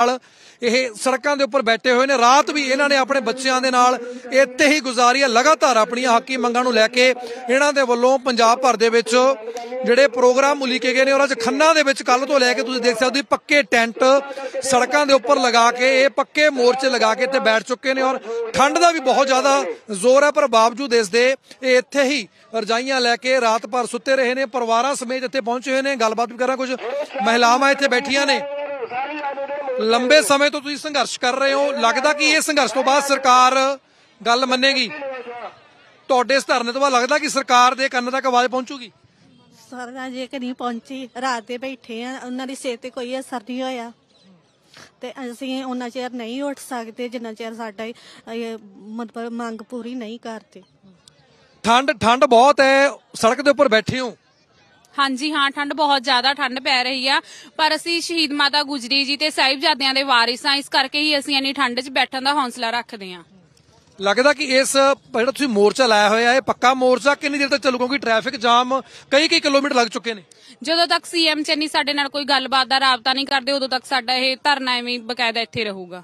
ਨਾਲ ਇਹ ਸੜਕਾਂ ਦੇ ਉੱਪਰ ਬੈਠੇ ਹੋਏ ਨੇ ਰਾਤ ਵੀ ਇਹਨਾਂ ਨੇ ਆਪਣੇ ਬੱਚਿਆਂ ਦੇ ਨਾਲ ਇੱਥੇ ਹੀ ਗੁਜ਼ਾਰੀ ਹੈ ਲਗਾਤਾਰ ਆਪਣੀਆਂ ਹੱਕੀ ਮੰਗਾਂ ਨੂੰ ਲੈ ਕੇ ਇਹਨਾਂ ਦੇ ਵੱਲੋਂ ਪੰਜਾਬ ਭਰ ਦੇ ਵਿੱਚ ਜਿਹੜੇ ਪ੍ਰੋਗਰਾਮ ਉਲੀਕੇ ਗਏ ਨੇ ਔਰ ਅੱਜ ਖੰਨਾ ਦੇ ਵਿੱਚ ਕੱਲ ਤੋਂ ਲੈ ਕੇ ਤੁਸੀਂ ਦੇਖ ਸਕਦੇ ਹੋ ਪੱਕੇ ਟੈਂਟ ਸੜਕਾਂ ਦੇ ਉੱਪਰ ਲਗਾ ਕੇ ਇਹ ਪੱਕੇ ਮੋਰਚੇ ਲਗਾ ਕੇ ਇੱਥੇ ਬੈਠ ਚੁੱਕੇ ਨੇ ਔਰ ਠੰਡ ਦਾ ਵੀ ਬਹੁਤ ਜ਼ਿਆਦਾ ਜ਼ੋਰ ਹੈ ਪਰ ਬਾਵਜੂਦ ਇਸ ਦੇ ਇਹ ਇੱਥੇ ਹੀ ਰਜਾਈਆਂ ਲੈ ਕੇ ਰਾਤ ਭਰ ਸੁੱਤੇ ਰਹੇ ਨੇ ਪਰਿਵਾਰਾਂ ਸਮੇਤ ਇੱਥੇ ਪਹੁੰਚੇ ਹੋਏ ਨੇ ਗੱਲਬਾਤ ਵੀ ਕਰਾਂ ਕੁਝ ਮਹਿਲਾਵਾਂ ਇੱਥੇ ਬੈਠੀਆਂ ਨੇ ਲੰਬੇ ਸਮੇਂ ਤੋਂ ਤੁਸੀਂ ਸੰਘਰਸ਼ ਕਰ ਰਹੇ ਹੋ ਲੱਗਦਾ ਕਿ ਇਹ ਸੰਘਰਸ਼ ਤੋਂ ਬਾਅਦ ਸਰਕਾਰ ਗੱਲ ਮੰਨੇਗੀ ਤੁਹਾਡੇ ਇਸ ਧਰਨੇ ਤੋਂ ਬਾਅਦ ਲੱਗਦਾ ਕਿ ਸਰਕਾਰ ਦੇ ਕੰਨ ਤੱਕ ਆਵਾਜ਼ ਪਹੁੰਚੂਗੀ ਸਰਕਾਰ ਜੇ ਕਿ ਨਹੀਂ ਪਹੁੰਚੀ ਰਾਤ ਦੇ ਬੈਠੇ ਆ ਉਹਨਾਂ ਦੀ ਸਿਹਤ ਤੇ ਕੋਈ ਅਸਰ ਨਹੀਂ ਹੋਇਆ ਤੇ ਅਸੀਂ ਉਹਨਾਂ ਚਿਰ ਨਹੀਂ ਉੱਠ ਸਕਦੇ ਜਿੰਨਾ ਚਿਰ ਸਾਡਾ ਇਹ ਮੰਗ ਪੂਰੀ ਨਹੀਂ ਕਰਦੇ ਠੰਡ ਠੰਡ ਬਹੁਤ ਹੈ ਸੜਕ ਦੇ ਉੱਪਰ ਬੈਠੇ ਹੋ ਹਾਂਜੀ ਹਾਂ ਠੰਡ ਬਹੁਤ ਜ਼ਿਆਦਾ ਠੰਡ ਪੈ ਰਹੀ ਆ ਪਰ ਅਸੀਂ ਸ਼ਹੀਦ ਮਾਤਾ ਗੁਜਰੀ ਜੀ ਤੇ ਸਾਹਿਬਜ਼ਾਦਿਆਂ ਦੇ ਵਾਰਿਸ ਆ ਇਸ ਕਰਕੇ ਹੀ ਅਸੀਂ ਇੰਨੀ ਠੰਡ 'ਚ ਬੈਠਣ ਦਾ ਹੌਸਲਾ ਰੱਖਦੇ ਆ ਲੱਗਦਾ ਕਿ ਇਸ ਜਿਹੜਾ ਤੁਸੀਂ ਮੋਰਚਾ ਲਾਇਆ ਹੋਇਆ ਹੈ ਪੱਕਾ ਮੋਰਚਾ ਕਿੰਨੀ ਦੇਰ ਤੱਕ ਚੱਲੂਗਾ ਕਿ ਟ੍ਰੈਫਿਕ ਜਾਮ ਕਈ ਕਈ ਕਿਲੋਮੀਟਰ ਲੱਗ ਚੁੱਕੇ ਨੇ ਜਦੋਂ ਤੱਕ ਸੀਐਮ ਚੰਨੀ ਸਾਡੇ ਨਾਲ ਕੋਈ ਗੱਲਬਾਤ ਦਾ ਰਾਬਤਾ ਨਹੀਂ ਕਰਦੇ ਉਦੋਂ ਤੱਕ ਸਾਡਾ ਇਹ ਧਰਨਾ ਐਵੇਂ ਬਕਾਇਦਾ ਇੱਥੇ ਰਹੂਗਾ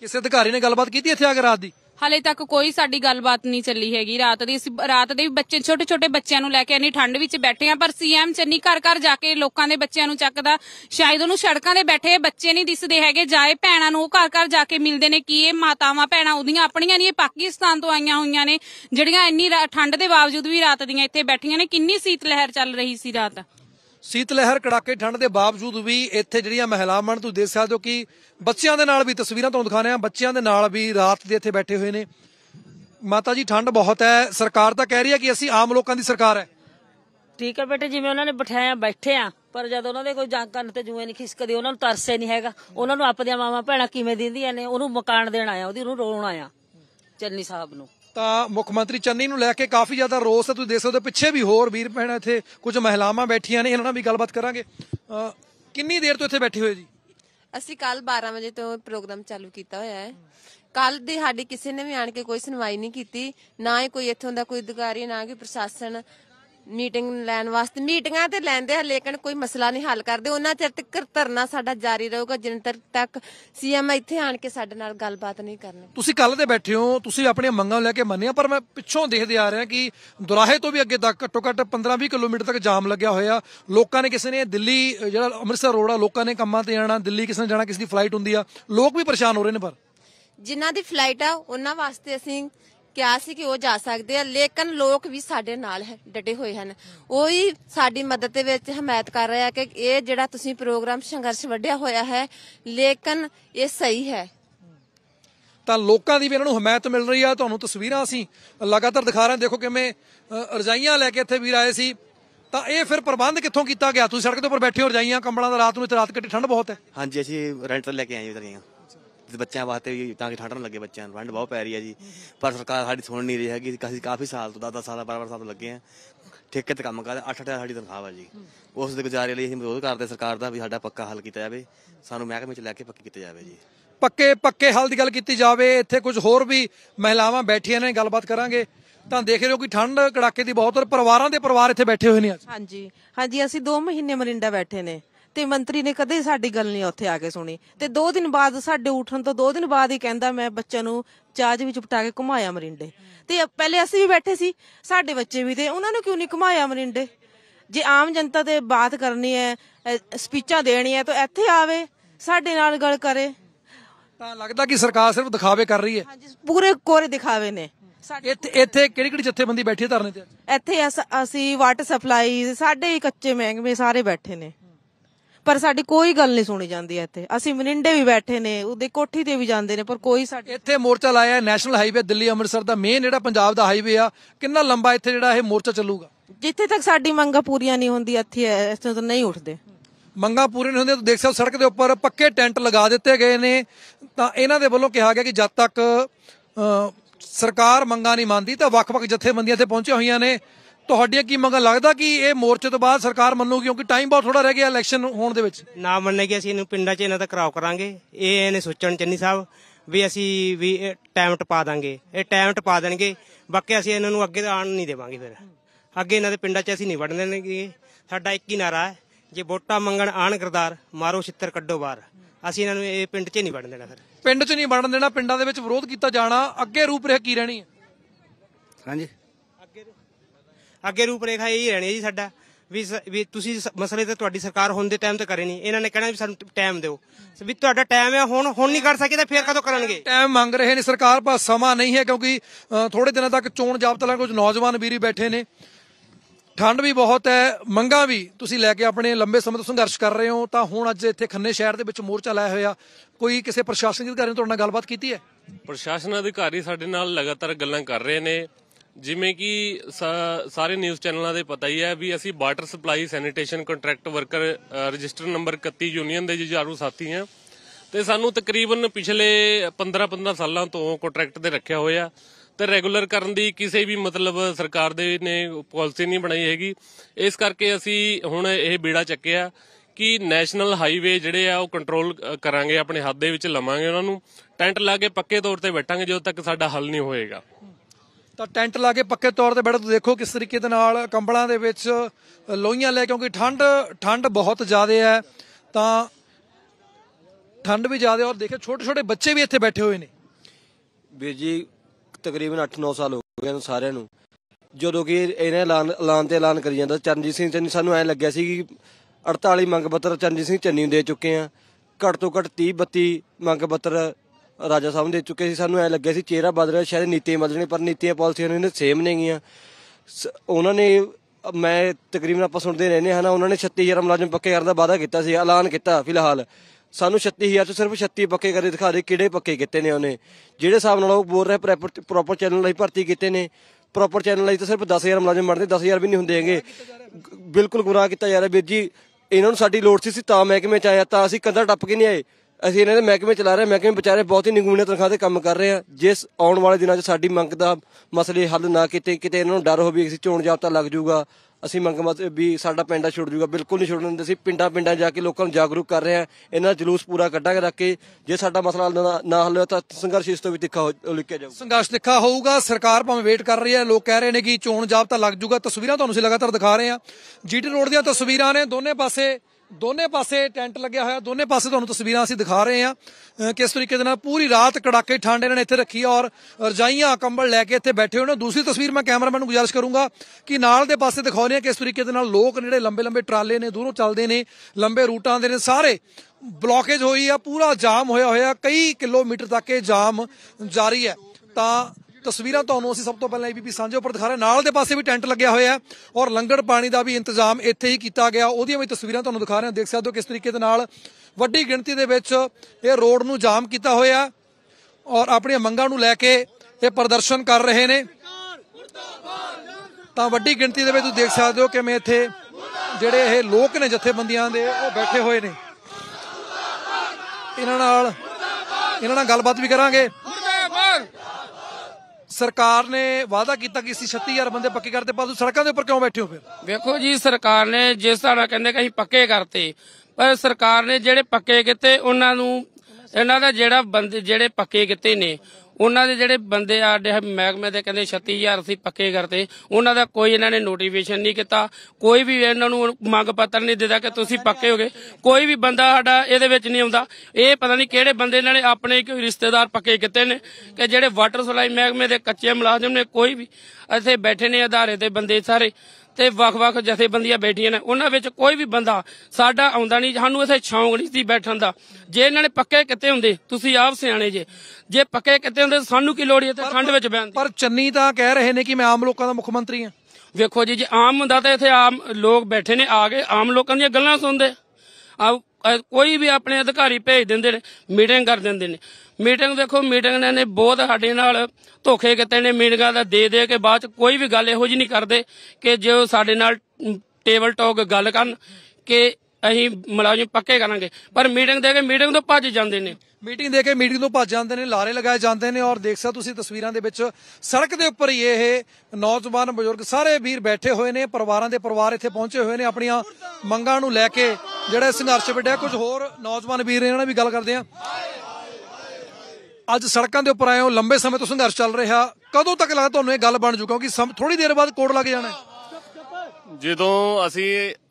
ਕਿਸੇ ਅਧਿਕਾਰੀ ਨੇ ਗੱਲਬਾਤ ਕੀਤੀ ਇੱਥੇ ਆ ਕੇ ਰਾਤ ਦੀ ਹਲੇ ਤੱਕ ਕੋਈ ਸਾਡੀ ਗੱਲਬਾਤ ਨਹੀਂ ਚੱਲੀ ਹੈਗੀ ਰਾਤ ਦੀ ਅਸੀਂ ਰਾਤ ਦੇ ਵੀ ਬੱਚੇ ਛੋਟੇ ਛੋਟੇ ਬੱਚਿਆਂ ਨੂੰ ਲੈ ਕੇ ਇੰਨੀ ਠੰਡ ਵਿੱਚ ਬੈਠੇ ਆ ਪਰ ਸੀਐਮ ਚੰਨੀ ਘਰ ਘਰ ਜਾ ਕੇ ਲੋਕਾਂ ਦੇ ਬੱਚਿਆਂ ਨੂੰ ਚੱਕਦਾ ਸ਼ਾਇਦ ਉਹਨੂੰ ਸੜਕਾਂ ਦੇ ਬੈਠੇ ਬੱਚੇ ਨਹੀਂ ਦਿਸਦੇ ਹੈਗੇ ਜਾਏ ਭੈਣਾਂ ਨੂੰ ਘਰ ਘਰ ਜਾ ਕੇ ਮਿਲਦੇ ਨੇ ਕੀ ਇਹ ਮਾਤਾਵਾਂ ਭੈਣਾਂ ਉਹਦੀਆਂ ਆਪਣੀਆਂ ਨਹੀਂ ਇਹ ਪਾਕਿਸਤਾਨ ਤੋਂ ਆਈਆਂ ਹੋਈਆਂ ਨੇ ਜਿਹੜੀਆਂ ਇੰਨੀ ਠੰਡ ਦੇ ਬਾਵਜੂਦ ਵੀ ਰਾਤ ਦੀਆਂ ਇੱਥੇ ਬੈਠੀਆਂ ਨੇ ਕਿੰਨੀ ਸੀਤ ਲਹਿਰ ਚੱਲ ਰਹੀ ਸੀ ਰਾਤ ਸੀਤ ਲਹਿਰ ਕੜਾਕੇ ਠੰਡ ਦੇ ਬਾਵਜੂਦ ਵੀ ਇੱਥੇ ਜਿਹੜੀਆਂ ਮਹਿਲਾਵਾਂ ਨੂੰ ਦੇਖ ਸਕਦੇ ਹੋ ਕਿ ਬੱਚਿਆਂ ਦੇ ਨਾਲ ਵੀ ਤਸਵੀਰਾਂ ਤੁਹਾਨੂੰ ਦਿਖਾ ਰਹੇ ਆ ਬੱਚਿਆਂ ਦੇ ਨਾਲ ਵੀ ਰਾਤ ਦੇ ਇੱਥੇ ਬੈਠੇ ਹੋਏ ਨੇ ਮਾਤਾ ਜੀ ਠੰਡ ਬਹੁਤ ਹੈ ਸਰਕਾਰ ਤਾਂ ਕਹਿ ਰਹੀ ਹੈ ਕਿ ਅਸੀਂ ਆਮ ਲੋਕਾਂ ਦੀ ਸਰਕਾਰ ਹੈ ਠੀਕ ਹੈ ਬੇਟੇ ਜਿਵੇਂ ਉਹਨਾਂ ਨੇ ਬਿਠਾਇਆ ਬੈਠੇ ਆ ਪਰ ਜਦ ਉਹਨਾਂ ਦੇ ਕੋਈ ਜਾਂ ਕੰਨ ਤੇ ਜੂਏ ਨਹੀਂ ਖਿਸਕਦੇ ਉਹਨਾਂ ਨੂੰ ਤਰਸੇ ਨਹੀਂ ਹੈਗਾ ਉਹਨਾਂ ਨੂੰ ਆਪਦੀਆਂ ਮਾਵਾਂ ਭੈਣਾਂ ਕਿਵੇਂ ਦਿੰਦੀਆਂ ਨੇ ਉਹਨੂੰ ਮਕਾਨ ਦੇਣ ਆਇਆ ਉਹਦੀ ਉਹਨੂੰ ਰੋਣ ਆਇਆ ਚੰਨੀ ਸਾਹਿਬ ਨੂੰ ਤਾਂ ਮੁੱਖ ਮੰਤਰੀ ਚੰਨੀ ਨੂੰ ਲੈ ਕੇ ਕਾਫੀ ਜ਼ਿਆਦਾ ਰੋਸ ਹੈ ਤੁਸੀਂ ਦੇਖ ਸਕਦੇ ਹੋ ਪਿੱਛੇ ਵੀ ਹੋਰ ਵੀਰ ਭੈਣ ਇੱਥੇ ਕੁਝ ਮਹਿਲਾਵਾਂ ਬੈਠੀਆਂ ਨੇ ਇਹਨਾਂ ਨਾਲ ਵੀ ਗੱਲਬਾਤ ਕਰਾਂਗੇ ਕਿੰਨੀ ਦੇਰ ਤੋਂ ਇੱਥੇ ਬੈਠੇ ਹੋਏ ਜੀ ਅਸੀਂ ਕੱਲ 12 ਵਜੇ ਤੋਂ ਪ੍ਰੋਗਰਾਮ ਚਾਲੂ ਕੀਤਾ ਹੋਇਆ ਹੈ ਕੱਲ ਦੇ ਸਾਡੀ ਕਿਸੇ ਨੇ ਵੀ ਆਣ ਕੇ ਕੋਈ ਸੁਣਵਾਈ ਨਹੀਂ ਕੀਤੀ ਨਾ ਹੀ ਕੋਈ ਇੱਥੋਂ ਦਾ ਕੋਈ ਅਧਿਕਾਰੀ ਨਾ ਕੋਈ ਪ੍ਰਸ਼ਾਸਨ ਮੀਟਿੰਗ ਲੈਣ ਵਾਸਤੇ ਮੀਟਿੰਗਾਂ ਤੇ ਲੈਂਦੇ ਆ ਲੇਕਿਨ ਕੋਈ ਮਸਲਾ ਨਹੀਂ ਹੱਲ ਕਰਦੇ ਉਹਨਾਂ ਚਿਰ ਤੱਕ ਧਰਨਾ ਸਾਡਾ ਜਾਰੀ ਰਹੂਗਾ ਜਿੰਨ ਤੱਕ ਸੀਐਮ ਇੱਥੇ ਆਣ ਕੇ ਸਾਡੇ ਨਾਲ ਗੱਲਬਾਤ ਨਹੀਂ ਕਰਨੀ ਤੁਸੀਂ ਕੱਲ ਦੇ ਬੈਠੇ ਹੋ ਤੁਸੀਂ ਆਪਣੀਆਂ ਮੰਗਾਂ ਲੈ ਕੇ ਮੰਨਿਆ ਪਰ ਮੈਂ ਪਿੱਛੋਂ ਦੇਖਦੇ ਆ ਰਿਹਾ ਕਿ ਦੁਰਾਹੇ ਤੋਂ ਵੀ ਅੱਗੇ ਤੱਕ ਘੱਟੋ ਘੱਟ 15-20 ਕਿਲੋਮੀਟਰ ਤੱਕ ਜਾਮ ਲੱਗਿਆ ਹੋਇਆ ਲੋਕਾਂ ਨੇ ਕਿਸੇ ਨੇ ਦਿੱਲੀ ਜਿਹੜਾ ਅੰਮ੍ਰਿਤਸਰ ਰੋਡ ਆ ਲੋਕਾਂ ਨੇ ਕੰਮਾਂ ਤੇ ਜਾਣਾ ਦਿੱਲੀ ਕਿਸੇ ਨੇ ਜਾਣਾ ਕਿਸੇ ਦੀ ਫਲਾਈਟ ਹੁੰਦੀ ਆ ਲੋਕ ਵੀ ਪਰੇਸ਼ਾਨ ਹੋ ਰਹੇ ਨੇ ਪਰ ਜਿਨ੍ਹਾਂ ਦੀ ਫਲਾਈਟ ਆ ਉਹਨਾਂ ਵਾਸਤੇ ਅਸੀਂ ਕਿਹਾ ਸੀ ਕਿ ਉਹ ਜਾ ਸਕਦੇ ਆ ਲੇਕਿਨ ਲੋਕ ਵੀ ਸਾਡੇ ਨਾਲ ਹੈ ਡਟੇ ਹੋਏ ਹਨ ਉਹ ਹੀ ਸਾਡੀ ਮਦਦ ਦੇ ਵਿੱਚ ਹਮਾਇਤ ਕਰ ਰਿਹਾ ਕਿ ਇਹ ਜਿਹੜਾ ਤੁਸੀਂ ਪ੍ਰੋਗਰਾਮ ਸੰਘਰਸ਼ ਵੱਡਿਆ ਹੋਇਆ ਹੈ ਲੇਕਿਨ ਇਹ ਸਹੀ ਹੈ ਤਾਂ ਲੋਕਾਂ ਦੀ ਵੀ ਇਹਨਾਂ ਨੂੰ ਹਮਾਇਤ ਮਿਲ ਰਹੀ ਆ ਤੁਹਾਨੂੰ ਤਸਵੀਰਾਂ ਅਸੀਂ ਲਗਾਤਾਰ ਦਿਖਾ ਰਹੇ ਹਾਂ ਦੇਖੋ ਕਿਵੇਂ ਰਜਾਈਆਂ ਲੈ ਕੇ ਇੱਥੇ ਵੀਰ ਆਏ ਸੀ ਤਾਂ ਇਹ ਫਿਰ ਪ੍ਰਬੰਧ ਕਿੱਥੋਂ ਕੀਤਾ ਗਿਆ ਤੁਸੀਂ ਸੜਕ ਦੇ ਉੱਪਰ ਬੈਠੇ ਹੋ ਰਜਾਈਆਂ ਕੰਬਲਾਂ ਦਾ ਰਾਤ ਨੂੰ ਇੱਥੇ ਰਾਤ ਕੱਟੀ ਠੰਡ ਬਹੁਤ ਹੈ ਹਾਂਜੀ ਅਸੀਂ ਰੈਂਟਰ ਲੈ ਕੇ ਆਏ ਰਜਾਈਆਂ ਤੇ ਬੱਚਿਆਂ ਵਾਸਤੇ ਵੀ ਤਾਂ ਕਿ ਠੰਡ ਲੱਗੇ ਬੱਚਿਆਂ ਨੂੰ ਠੰਡ ਬਹੁਤ ਪੈ ਰਹੀ ਹੈ ਜੀ ਪਰ ਸਰਕਾਰ ਸਾਡੀ ਸੁਣ ਨਹੀਂ ਰਹੀ ਹੈਗੀ ਅਸੀਂ ਕਾਫੀ ਸਾਲ ਤੋਂ ਦਾਦਾ 10 ਬਾਰ ਬਾਰ ਸਾਥ ਸਾਲ ਲੱਗੇ ਆ ਠੇਕੇ ਤੇ ਕੰਮ ਕਰਦੇ 8-8 ਸਾਡੀ ਤਨਖਾਹ ਆ ਜੀ ਉਸ ਦੇ ਗੁਜ਼ਾਰੇ ਲਈ ਅਸੀਂ ਵਿਰੋਧ ਕਰਦੇ ਸਰਕਾਰ ਦਾ ਵੀ ਸਾਡਾ ਪੱਕਾ ਹੱਲ ਕੀਤਾ ਜਾਵੇ ਸਾਨੂੰ ਮਹਿਕਮੇ 'ਚ ਲੈ ਕੇ ਪੱਕੀ ਕੀਤਾ ਜਾਵੇ ਜੀ ਪੱਕੇ ਪੱਕੇ ਹੱਲ ਦੀ ਗੱਲ ਕੀਤੀ ਜਾਵੇ ਇੱਥੇ ਕੁਝ ਹੋਰ ਵੀ ਮਹਿਲਾਵਾਂ ਬੈਠੀਆਂ ਨੇ ਗੱਲਬਾਤ ਕਰਾਂਗੇ ਤਾਂ ਦੇਖ ਰਹੇ ਹੋ ਕਿ ਠੰਡ ਕੜਾਕੇ ਦੀ ਬਹੁਤ ਪਰਿਵਾਰਾਂ ਦੇ ਪਰਿਵਾਰ ਇੱਥੇ ਬੈਠੇ ਹੋਏ ਨੇ ਅੱਜ ਹਾਂਜੀ ਹਾਂਜੀ ਅਸੀਂ 2 ਮਹੀਨੇ ਮਰਿੰਡਾ ਬੈਠੇ ਨੇ ਤੇ ਮੰਤਰੀ ਨੇ ਕਦੇ ਸਾਡੀ ਗੱਲ ਨਹੀਂ ਉੱਥੇ ਆ ਕੇ ਸੁਣੀ ਤੇ 2 ਦਿਨ ਬਾਅਦ ਸਾਡੇ ਉਠਣ ਤੋਂ 2 ਦਿਨ ਬਾਅਦ ਹੀ ਕਹਿੰਦਾ ਮੈਂ ਬੱਚਿਆਂ ਨੂੰ ਚਾਜ ਵਿੱਚ ਪਟਾ ਕੇ ਘੁਮਾਇਆ ਮਰਿੰਡੇ ਤੇ ਪਹਿਲੇ ਅਸੀਂ ਵੀ ਬੈਠੇ ਸੀ ਸਾਡੇ ਬੱਚੇ ਵੀ ਤੇ ਉਹਨਾਂ ਨੂੰ ਕਿਉਂ ਨਹੀਂ ਘੁਮਾਇਆ ਮਰਿੰਡੇ ਜੇ ਆਮ ਜਨਤਾ ਤੇ ਬਾਤ ਕਰਨੀ ਹੈ ਸਪੀਚਾਂ ਦੇਣੀ ਹੈ ਤਾਂ ਇੱਥੇ ਆਵੇ ਸਾਡੇ ਨਾਲ ਗੱਲ ਕਰੇ ਤਾਂ ਲੱਗਦਾ ਕਿ ਸਰਕਾਰ ਸਿਰਫ ਦਿਖਾਵੇ ਕਰ ਰਹੀ ਹੈ ਹਾਂਜੀ ਪੂਰੇ ਕੋਰੇ ਦਿਖਾਵੇ ਨੇ ਇੱਥੇ ਇੱਥੇ ਕਿਹੜੀ ਕਿਹੜੀ ਜਥੇਬੰਦੀ ਬੈਠੀ ਹੈ ਧਰਨੇ ਤੇ ਇੱਥੇ ਅਸੀਂ ਵਾਟਰ ਸਪਲਾਈ ਸਾਡੇ ਕੱਚੇ ਮਹਿੰਗੇ ਸਾਰੇ ਬੈਠੇ ਨੇ ਪਰ ਸਾਡੀ ਕੋਈ ਗੱਲ ਨਹੀਂ ਸੁਣੀ ਜਾਂਦੀ ਇੱਥੇ ਅਸੀਂ ਮਨਿੰਡੇ ਵੀ ਬੈਠੇ ਨੇ ਉਹਦੇ ਕੋਠੀ ਤੇ ਵੀ ਜਾਂਦੇ ਨੇ ਪਰ ਕੋਈ ਸਾਡੇ ਇੱਥੇ ਮੋਰਚਾ ਲਾਇਆ ਨੈਸ਼ਨਲ ਹਾਈਵੇ ਦਿੱਲੀ ਅੰਮ੍ਰਿਤਸਰ ਦਾ ਮੇਨ ਜਿਹੜਾ ਪੰਜਾਬ ਦਾ ਹਾਈਵੇ ਆ ਕਿੰਨਾ ਲੰਬਾ ਇੱਥੇ ਜਿਹੜਾ ਇਹ ਮੋਰਚਾ ਚੱਲੂਗਾ ਜਿੱਥੇ ਤੱਕ ਸਾਡੀ ਮੰਗਾਂ ਪੂਰੀਆਂ ਨਹੀਂ ਹੁੰਦੀ ਇੱਥੇ ਇਸ ਤੋਂ ਨਹੀਂ ਉੱਠਦੇ ਮੰਗਾਂ ਪੂਰੀਆਂ ਨਹੀਂ ਹੁੰਦੀਆਂ ਤੁਸੀਂ ਦੇਖ ਸਕਦੇ ਹੋ ਸੜਕ ਦੇ ਉੱਪਰ ਪੱਕੇ ਟੈਂਟ ਲਗਾ ਦਿੱਤੇ ਗਏ ਨੇ ਤਾਂ ਇਹਨਾਂ ਦੇ ਵੱਲੋਂ ਕਿਹਾ ਗਿਆ ਕਿ ਜਦ ਤੱਕ ਸਰਕਾਰ ਮੰਗਾਂ ਨਹੀਂ ਮੰਨਦੀ ਤਾਂ ਵੱਖ-ਵੱਖ ਜਥੇਬੰਦੀਆਂ ਇੱਥੇ ਪਹੁੰਚੀਆਂ ਹੋਈਆਂ ਨੇ ਤੁਹਾਡੀਆਂ ਕੀ ਮੰਗਾਂ ਲੱਗਦਾ ਕਿ ਇਹ ਮੋਰਚੇ ਤੋਂ ਬਾਅਦ ਸਰਕਾਰ ਮੰਨੂਗੀ ਕਿਉਂਕਿ ਟਾਈਮ ਬਹੁਤ ਥੋੜਾ ਰਹਿ ਗਿਆ ਇਲੈਕਸ਼ਨ ਹੋਣ ਦੇ ਵਿੱਚ ਨਾ ਮੰਨੇਗੇ ਅਸੀਂ ਇਹਨੂੰ ਪਿੰਡਾਂ 'ਚ ਇਹਨਾਂ ਦਾ ਕਰਾਓ ਕਰਾਂਗੇ ਇਹ ਇਹਨੇ ਸੋਚਣ ਚੰਨੀ ਸਾਹਿਬ ਵੀ ਅਸੀਂ ਵੀ ਟਾਈਮ ਟਪਾ ਦਾਂਗੇ ਇਹ ਟਾਈਮ ਟਪਾ ਦੇਣਗੇ ਬਾਕੀ ਅਸੀਂ ਇਹਨਾਂ ਨੂੰ ਅੱਗੇ ਆਣ ਨਹੀਂ ਦੇਵਾਂਗੇ ਫਿਰ ਅੱਗੇ ਇਹਨਾਂ ਦੇ ਪਿੰਡਾਂ 'ਚ ਅਸੀਂ ਨਹੀਂ ਵੜਨ ਦੇਣਗੇ ਸਾਡਾ ਇੱਕ ਹੀ ਨਾਰਾ ਹੈ ਜੇ ਵੋਟਾਂ ਮੰਗਣ ਆਣ ਗਰਦਾਰ ਮਾਰੋ ਛਿੱਤਰ ਕੱਢੋ ਬਾਹਰ ਅਸੀਂ ਇਹਨਾਂ ਨੂੰ ਇਹ ਪਿੰਡ 'ਚ ਨਹੀਂ ਵੜਨ ਦੇਣਾ ਫਿਰ ਪਿੰਡ 'ਚ ਨਹੀਂ ਵੜਨ ਦੇਣਾ ਪਿੰਡਾਂ ਦੇ ਵਿੱਚ ਵਿਰੋਧ ਕੀਤਾ ਜਾਣਾ ਅੱਗੇ ਰੂਪ ਰੇਖ ਕੀ ਰਹਿਣੀ ਹੈ ਹਾਂਜੀ ਅੱਗੇ ਰੂਪ ਰੇਖਾ ਇਹੀ ਰਹਿਣੀ ਹੈ ਜੀ ਸਾਡਾ ਵੀ ਤੁਸੀਂ ਮਸਲੇ ਤੇ ਤੁਹਾਡੀ ਸਰਕਾਰ ਹੁਣ ਦੇ ਟਾਈਮ ਤੇ ਕਰੇ ਨਹੀਂ ਇਹਨਾਂ ਨੇ ਕਹਿਣਾ ਵੀ ਸਾਨੂੰ ਟਾਈਮ ਦਿਓ ਵੀ ਤੁਹਾਡਾ ਟਾਈਮ ਹੈ ਹੁਣ ਹੁਣ ਨਹੀਂ ਕਰ ਸਕੀ ਤਾਂ ਫੇਰ ਕਦੋਂ ਕਰਨਗੇ ਟਾਈਮ ਮੰਗ ਰਹੇ ਨੇ ਸਰਕਾਰ ਪਾਸ ਸਮਾਂ ਨਹੀਂ ਹੈ ਕਿਉਂਕਿ ਥੋੜੇ ਦਿਨਾਂ ਤੱਕ ਚੋਣ ਜਾਬਤਾਂ ਲਈ ਕੁਝ ਨੌਜਵਾਨ ਵੀਰੀ ਬੈਠੇ ਨੇ ਠੰਡ ਵੀ ਬਹੁਤ ਹੈ ਮੰਗਾ ਵੀ ਤੁਸੀਂ ਲੈ ਕੇ ਆਪਣੇ ਲੰਬੇ ਸਮੇਂ ਤੋਂ ਸੰਘਰਸ਼ ਕਰ ਰਹੇ ਹੋ ਤਾਂ ਹੁਣ ਅੱਜ ਇੱਥੇ ਖੰਨੇ ਸ਼ਹਿਰ ਦੇ ਵਿੱਚ ਮੋਰਚਾ ਲਾਇਆ ਹੋਇਆ ਕੋਈ ਕਿਸੇ ਪ੍ਰਸ਼ਾਸਨਿਕ ਅਧਿਕਾਰੀ ਨਾਲ ਤੁਹਾਡੇ ਨਾਲ ਗੱਲਬਾਤ ਕੀਤੀ ਹੈ ਪ੍ਰਸ਼ਾਸਨ ਅਧਿਕਾਰੀ ਸਾਡੇ ਨਾਲ ਲਗਾਤਾਰ ਗੱਲਾਂ ਕਰ ਰਹੇ ਨੇ ਜਿਵੇਂ ਕਿ ਸਾਰੇ ਨਿਊਜ਼ ਚੈਨਲਾਂ ਦੇ ਪਤਾ ਹੀ ਹੈ ਵੀ ਅਸੀਂ water supply sanitation contract worker register number 31 union ਦੇ ਜੁਝਾਰੂ ਸਾਥੀ ਆ ਤੇ ਸਾਨੂੰ ਤਕਰੀਬਨ ਪਿਛਲੇ 15-15 ਸਾਲਾਂ ਤੋਂ ਕੰਟਰੈਕਟ ਤੇ ਰੱਖਿਆ ਹੋਇਆ ਤੇ ਰੈਗੂਲਰ ਕਰਨ ਦੀ ਕਿਸੇ ਵੀ ਮਤਲਬ ਸਰਕਾਰ ਦੇ ਨੇ ਪਾਲਿਸੀ ਨਹੀਂ ਬਣਾਈ ਹੈਗੀ ਇਸ ਕਰਕੇ ਅਸੀਂ ਹੁਣ ਇਹ ਬੀੜਾ ਚੱਕਿਆ ਕਿ ਨੈਸ਼ਨਲ ਹਾਈਵੇ ਜਿਹੜੇ ਆ ਉਹ ਕੰਟਰੋਲ ਕਰਾਂਗੇ ਆਪਣੇ ਹੱਥ ਦੇ ਵਿੱਚ ਲਵਾਂਗੇ ਉਹਨਾਂ ਨੂੰ ਟੈਂਟ ਲਾ ਕੇ ਪੱਕੇ ਤੌਰ ਤੇ ਬੈਠਾਂਗੇ ਜਦੋਂ ਤੱਕ ਸਾਡਾ ਹੱਲ ਨਹੀਂ ਹੋਏਗਾ ਤਾਂ ਟੈਂਟ ਲਾ ਕੇ ਪੱਕੇ ਤੌਰ ਤੇ ਬੈਠੋ ਦੇਖੋ ਕਿਸ ਤਰੀਕੇ ਦੇ ਨਾਲ ਕੰਬਲਾਂ ਦੇ ਵਿੱਚ ਲੋਈਆਂ ਲੈ ਕਿਉਂਕਿ ਠੰਡ ਠੰਡ ਬਹੁਤ ਜ਼ਿਆਦਾ ਹੈ ਤਾਂ ਠੰਡ ਵੀ ਜ਼ਿਆਦਾ ਔਰ ਦੇਖੋ ਛੋਟੇ ਛੋਟੇ ਬੱਚੇ ਵੀ ਇੱਥੇ ਬੈਠੇ ਹੋਏ ਨੇ ਵੀਰ ਜੀ ਤਕਰੀਬਨ 8-9 ਸਾਲ ਹੋ ਗਏ ਨੇ ਸਾਰਿਆਂ ਨੂੰ ਜਦੋਂ ਕਿ ਇਹਨੇ ਐਲਾਨ ਐਲਾਨ ਤੇ ਐਲਾਨ ਕਰੀ ਜਾਂਦਾ ਚਰਨਜੀਤ ਸਿੰਘ ਚੰਨੀ ਸਾਨੂੰ ਐ ਲੱਗਿਆ ਸੀ ਕਿ 48 ਮੰਗ ਪੱਤਰ ਚਰਨਜੀਤ ਸਿੰਘ ਚੰਨੀ ਦੇ ਚੁੱਕੇ ਆ ਘੱਟ ਤੋਂ ਘੱਟ 30 32 ਮੰਗ ਪੱਤਰ ਰਾਜਾ ਸਾਹਿਬ ਦੇ ਚੁੱਕੇ ਸੀ ਸਾਨੂੰ ਐ ਲੱਗਿਆ ਸੀ ਚਿਹਰਾ ਬਦਲ ਰਿਹਾ ਸ਼ਾਇਦ ਨੀਤੀਆਂ ਬਦਲਣੇ ਪਰ ਨੀਤੀਆਂ ਪਾਲਿਸੀਆਂ ਉਹਨਾਂ ਨੇ ਸੇਮ ਨੇਗੀਆਂ ਉਹਨਾਂ ਨੇ ਮੈਂ ਤਕਰੀਬਨ ਆਪਾਂ ਸੁਣਦੇ ਰਹਿੰਦੇ ਹਾਂ ਨਾ ਉਹਨਾਂ ਨੇ 36000 ਮੁਲਾਜ਼ਮ ਪੱਕੇ ਕਰਨ ਦਾ ਵਾਅਦਾ ਕੀਤਾ ਸੀ ਐਲਾਨ ਕੀਤਾ ਫਿਲਹਾਲ ਸਾਨੂੰ 36000 ਤੋਂ ਸਿਰਫ 36 ਪੱਕੇ ਕਰੇ ਦਿਖਾ ਦੇ ਕਿਹੜੇ ਪੱਕੇ ਕੀਤੇ ਨੇ ਉਹਨੇ ਜਿਹੜੇ ਹਿਸਾਬ ਨਾਲ ਉਹ ਬੋਲ ਰਹੇ ਪ੍ਰੋਪਰ ਚੈਨਲ ਲਈ ਭਰਤੀ ਕੀਤੇ ਨੇ ਪ੍ਰੋਪਰ ਚੈਨਲ ਲਈ ਤਾਂ ਸਿਰਫ 10000 ਮੁਲਾਜ਼ਮ ਮੜਦੇ 10000 ਵੀ ਨਹੀਂ ਹੁੰਦੇ ਹੈਗੇ ਬਿਲਕੁਲ ਗੁਰਾ ਕੀਤਾ ਜਾ ਰਿਹਾ ਵੀਰ ਜੀ ਇਹਨਾਂ ਨੂੰ ਸਾਡੀ ਲੋੜ ਸੀ ਸੀ ਤਾਂ ਮਹਿਕਮੇ ਚ ਆਇਆ ਤਾਂ ਅਸੀਂ ਕੰਦਾ ਟੱਪ ਕੇ ਨਹੀਂ ਆਏ ਅਸੀਂ ਇਹਨਾਂ ਦੇ ਮਹਿਕਮੇ ਚਲਾ ਰਹੇ ਮਹਿਕਮੇ ਵਿਚਾਰੇ ਬਹੁਤ ਹੀ ਨਿਗੂਣੇ ਤਨਖਾਹ ਤੇ ਕੰਮ ਕਰ ਰਹੇ ਆ ਜਿਸ ਆਉਣ ਵਾਲੇ ਦਿਨਾਂ 'ਚ ਸਾਡੀ ਮੰਗ ਦਾ ਮਸਲੇ ਹੱਲ ਨਾ ਕੀਤੇ ਕਿਤੇ ਇਹਨਾਂ ਨੂੰ ਡਰ ਹੋ ਵੀ ਅਸੀਂ ਚੋਣ ਜਾਬਤਾ ਲੱਗ ਜਾਊਗਾ ਅਸੀਂ ਮੰਗ ਵੀ ਸਾਡਾ ਪਿੰਡਾ ਛੁੱਟ ਜਾਊਗਾ ਬਿਲਕੁਲ ਨਹੀਂ ਛੁੱਟਣ ਦਿੰਦੇ ਅਸੀਂ ਪਿੰਡਾ ਪਿੰਡਾਂ ਜਾ ਕੇ ਲੋਕਾਂ ਨੂੰ ਜਾਗਰੂਕ ਕਰ ਰਹੇ ਆ ਇਹਨਾਂ ਦਾ ਜਲੂਸ ਪੂਰਾ ਕੱਢਾਂਗੇ ਰੱਖ ਕੇ ਜੇ ਸਾਡਾ ਮਸਲਾ ਨਾ ਹੱਲ ਹੋਇਆ ਤਾਂ ਸੰਘਰਸ਼ ਇਸ ਤੋਂ ਵੀ ਤਿੱਖਾ ਲਿਖਿਆ ਜਾਊਗਾ ਸੰਘਰਸ਼ ਤਿੱਖਾ ਹੋਊਗਾ ਸਰਕਾਰ ਭਾਵੇਂ ਵੇਟ ਕਰ ਰਹੀ ਹੈ ਲੋਕ ਕਹਿ ਰਹੇ ਨੇ ਕਿ ਚੋਣ ਜਾਬਤਾ ਲੱਗ ਜਾਊਗਾ ਤਸਵੀਰਾਂ ਤੁਹਾਨੂੰ ਅਸੀਂ ਲਗਾਤਾਰ ਦਿਖਾ ਰਹੇ ਆ ਜੀਟੀ ਰੋਡ ਦੀਆਂ ਤਸਵੀਰਾਂ ਨੇ ਦੋਨੇ ਪਾਸੇ ਦੋਨੇ ਪਾਸੇ ਟੈਂਟ ਲੱਗਿਆ ਹੋਇਆ ਦੋਨੇ ਪਾਸੇ ਤੁਹਾਨੂੰ ਤਸਵੀਰਾਂ ਅਸੀਂ ਦਿਖਾ ਰਹੇ ਹਾਂ ਕਿਸ ਤਰੀਕੇ ਦੇ ਨਾਲ ਪੂਰੀ ਰਾਤ ਕੜਾਕੇ ਠੰਡ ਇਹਨਾਂ ਨੇ ਇੱਥੇ ਰੱਖੀ ਔਰ ਰਜਾਈਆਂ ਕੰਬਲ ਲੈ ਕੇ ਇੱਥੇ ਬੈਠੇ ਹੋਣੇ ਦੂਸਰੀ ਤਸਵੀਰ ਮੈਂ ਕੈਮਰਾਮੈਨ ਨੂੰ ਗੁਜ਼ਾਰਿਸ਼ ਕਰੂੰਗਾ ਕਿ ਨਾਲ ਦੇ ਪਾਸੇ ਦਿਖਾ ਰਹੇ ਹਾਂ ਕਿਸ ਤਰੀਕੇ ਦੇ ਨਾਲ ਲੋਕ ਜਿਹੜੇ ਲੰਬੇ ਲੰਬੇ ਟਰਾਲੇ ਨੇ ਦੂਰੋਂ ਚੱਲਦੇ ਨੇ ਲੰਬੇ ਰੂਟਾਂ ਦੇ ਨੇ ਸਾਰੇ ਬਲੌਕੇਜ ਹੋਈ ਆ ਪੂਰਾ ਜਾਮ ਹੋਇਆ ਹੋਇਆ ਕਈ ਕਿਲੋਮੀਟਰ ਤੱਕ ਇਹ ਜਾਮ ਜਾਰੀ ਹੈ ਤਾਂ ਤਸਵੀਰਾਂ ਤੁਹਾਨੂੰ ਅਸੀਂ ਸਭ ਤੋਂ ਪਹਿਲਾਂ ਏਬੀਪੀ ਸਾਂਝੇ ਉੱਪਰ ਦਿਖਾ ਰਹੇ ਨਾਲ ਦੇ ਪਾਸੇ ਵੀ ਟੈਂਟ ਲੱਗਿਆ ਹੋਇਆ ਔਰ ਲੰਗੜ ਪਾਣੀ ਦਾ ਵੀ ਇੰਤਜ਼ਾਮ ਇੱਥੇ ਹੀ ਕੀਤਾ ਗਿਆ ਉਹਦੀਆਂ ਵੀ ਤਸਵੀਰਾਂ ਤੁਹਾਨੂੰ ਦਿਖਾ ਰਹੇ ਹਾਂ ਦੇਖ ਸਕਦੇ ਹੋ ਕਿਸ ਤਰੀਕੇ ਦੇ ਨਾਲ ਵੱਡੀ ਗਿਣਤੀ ਦੇ ਵਿੱਚ ਇਹ ਰੋਡ ਨੂੰ ਜਾਮ ਕੀਤਾ ਹੋਇਆ ਔਰ ਆਪਣੀਆਂ ਮੰਗਾਂ ਨੂੰ ਲੈ ਕੇ ਇਹ ਪ੍ਰਦਰਸ਼ਨ ਕਰ ਰਹੇ ਨੇ ਤਾਂ ਵੱਡੀ ਗਿਣਤੀ ਦੇ ਵਿੱਚ ਤੁਸੀਂ ਦੇਖ ਸਕਦੇ ਹੋ ਕਿਵੇਂ ਇੱਥੇ ਜਿਹੜੇ ਇਹ ਲੋਕ ਨੇ ਜਥੇਬੰਦੀਆਂ ਦੇ ਉਹ ਬੈਠੇ ਹੋਏ ਨੇ ਇਹਨਾਂ ਨਾਲ ਇਹਨਾਂ ਨਾਲ ਗੱਲਬਾਤ ਵੀ ਕਰਾਂਗੇ ਸਰਕਾਰ ਨੇ ਵਾਅਦਾ ਕੀਤਾ ਕਿ ਅਸੀਂ 36000 ਬੰਦੇ ਪੱਕੇ ਕਰਦੇ ਪਰ ਸੜਕਾਂ ਦੇ ਉੱਪਰ ਕਿਉਂ ਬੈਠੇ ਹੋ ਫਿਰ ਵੇਖੋ ਜੀ ਸਰਕਾਰ ਨੇ ਜਿਸ ਤਰ੍ਹਾਂ ਕਹਿੰਦੇ ਕਿ ਅਸੀਂ ਪੱਕੇ ਕਰਤੇ ਪਰ ਸਰਕਾਰ ਨੇ ਜਿਹੜੇ ਪੱਕੇ ਕੀਤੇ ਉਹਨਾਂ ਨੂੰ ਇਹਨਾਂ ਦਾ ਜਿਹੜਾ ਬੰਦੇ ਜਿਹੜੇ ਪੱਕੇ ਕੀਤੇ ਨੇ ਉਹਨਾਂ ਦੇ ਜਿਹੜੇ ਬੰਦੇ ਆ ਦੇ ਮਹਿਕਮੇ ਦੇ ਕਹਿੰਦੇ 36000 ਅਸੀਂ ਪੱਕੇ ਕਰਤੇ ਉਹਨਾਂ ਦਾ ਕੋਈ ਇਹਨਾਂ ਨੇ ਨੋਟੀਫਿਕੇਸ਼ਨ ਨਹੀਂ ਕੀਤਾ ਕੋਈ ਵੀ ਇਹਨਾਂ ਨੂੰ ਮੰਗ ਪੱਤਰ ਨਹੀਂ ਦਿੱਤਾ ਕਿ ਤੁਸੀਂ ਪੱਕੇ ਹੋਗੇ ਕੋਈ ਵੀ ਬੰਦਾ ਸਾਡਾ ਇਹਦੇ ਵਿੱਚ ਨਹੀਂ ਆਉਂਦਾ ਇਹ ਪਤਾ ਨਹੀਂ ਕਿਹੜੇ ਬੰਦੇ ਇਹਨਾਂ ਨੇ ਆਪਣੇ ਕੋਈ ਰਿਸ਼ਤੇਦਾਰ ਪੱਕੇ ਕੀਤੇ ਨੇ ਕਿ ਜਿਹੜੇ ਵਾਟਰ ਸਪਲਾਈ ਮਹਿਕਮੇ ਦੇ ਕੱਚੇ ਮੁਲਾਜ਼ਮ ਨੇ ਕੋਈ ਵੀ ਇੱਥੇ ਬੈਠੇ ਨੇ ਆਧਾਰੇ ਤੇ ਬੰਦੇ ਸਾਰੇ ਤੇ ਵੱਖ-ਵੱਖ ਜਥੇਬੰਦੀਆਂ ਬੈਠੀਆਂ ਨੇ ਉਹਨਾਂ ਵਿੱਚ ਕੋਈ ਵੀ ਬੰਦਾ ਸਾਡਾ ਆਉਂਦਾ ਨਹੀਂ ਸਾਨੂੰ ਇਥੇ ਛੌਂਗ ਨਹੀਂ ਸੀ ਬੈਠਣ ਦਾ ਜੇ ਇਹਨਾਂ ਨੇ ਪੱਕੇ ਕਿਤੇ ਹੁੰਦੇ ਤੁਸੀਂ ਆਪ ਸਿਆਣੇ ਜੇ ਜੇ ਪੱਕੇ ਕਿਤੇ ਹੁੰਦੇ ਸਾਨੂੰ ਕੀ ਲੋੜ ਹੈ ਤੇ ਠੰਡ ਵਿੱਚ ਬੈਠਣ ਦੀ ਪਰ ਚੰਨੀ ਤਾਂ ਕਹਿ ਰਹੇ ਨੇ ਕਿ ਮੈਂ ਆਮ ਲੋਕਾਂ ਦਾ ਮੁੱਖ ਮੰਤਰੀ ਹਾਂ ਵੇਖੋ ਜੀ ਜੇ ਆਮ ਹੁੰਦਾ ਤਾਂ ਇੱਥੇ ਆਮ ਲੋਕ ਬੈਠੇ ਨੇ ਆ ਗਏ ਆਮ ਲੋਕਾਂ ਦੀਆਂ ਗੱਲਾਂ ਸੁਣਦੇ ਆ ਕੋਈ ਵੀ ਆਪਣੇ ਅਧਿਕਾਰੀ ਭੇਜ ਦਿੰਦੇ ਨੇ ਮੀਟਿੰਗ ਕਰ ਦਿੰਦੇ ਨੇ ਮੀਟਿੰਗ ਦੇਖੋ ਮੀਟਿੰਗ ਨੇ ਨੇ ਬਹੁਤ ਸਾਡੇ ਨਾਲ ਧੋਖੇ ਕੀਤੇ ਨੇ ਮੀਟਿੰਗਾਂ ਦਾ ਦੇ ਦੇ ਕੇ ਬਾਅਦ ਚ ਕੋਈ ਵੀ ਗੱਲ ਇਹੋ ਜੀ ਨਹੀਂ ਕਰਦੇ ਕਿ ਜੋ ਸਾਡੇ ਨਾਲ ਟੇਬਲ ਟਾਕ ਗੱਲ ਕਰਨ ਕਿ ਅਸੀਂ ਮਲਾਜ਼ਮ ਪੱਕੇ ਕਰਾਂਗੇ ਪਰ ਮੀਟਿੰਗ ਦੇ ਕੇ ਮੀਟਿੰਗ ਤੋਂ ਭੱਜ ਜਾਂਦੇ ਨੇ ਮੀਟਿੰਗ ਦੇ ਕੇ ਮੀਟਿੰਗ ਤੋਂ ਭੱਜ ਜਾਂਦੇ ਨੇ ਲਾਰੇ ਲਗਾਏ ਜਾਂਦੇ ਨੇ ਔਰ ਦੇਖ ਸਕਦੇ ਤੁਸੀਂ ਤਸਵੀਰਾਂ ਦੇ ਵਿੱਚ ਸੜਕ ਦੇ ਉੱਪਰ ਹੀ ਇਹ ਨੌਜਵਾਨ ਬਜ਼ੁਰਗ ਸਾਰੇ ਵੀਰ ਬੈਠੇ ਹੋਏ ਨੇ ਪਰਿਵਾਰਾਂ ਦੇ ਪਰਿਵਾਰ ਇੱਥੇ ਪਹੁੰਚੇ ਹੋਏ ਨੇ ਆਪਣੀਆਂ ਮੰਗਾਂ ਨੂੰ ਲੈ ਕੇ ਜਿਹੜਾ ਸੰਘਰਸ਼ ਵਿੱਢਿਆ ਕੁਝ ਹੋਰ ਨੌਜਵਾਨ ਵੀਰ ਇਹਨਾਂ ਨਾਲ ਵੀ ਗੱਲ ਕਰਦੇ ਆ ਅੱਜ ਸੜਕਾਂ ਦੇ ਉੱਪਰ ਆਏ ਹੋ ਲੰਬੇ ਸਮੇਂ ਤੋਂ ਸੰਘਰਸ਼ ਚੱਲ ਰਿਹਾ ਕਦੋਂ ਤੱਕ ਲੱਗਾ ਤੁਹਾਨੂੰ ਇਹ ਗੱਲ ਬਣ ਜੂ ਕਿਉਂਕਿ ਥੋੜੀ ਦੇਰ ਬਾਅਦ ਕੋਰਟ ਲੱਗ ਜਾਣਾ ਹੈ ਜਦੋਂ ਅਸੀਂ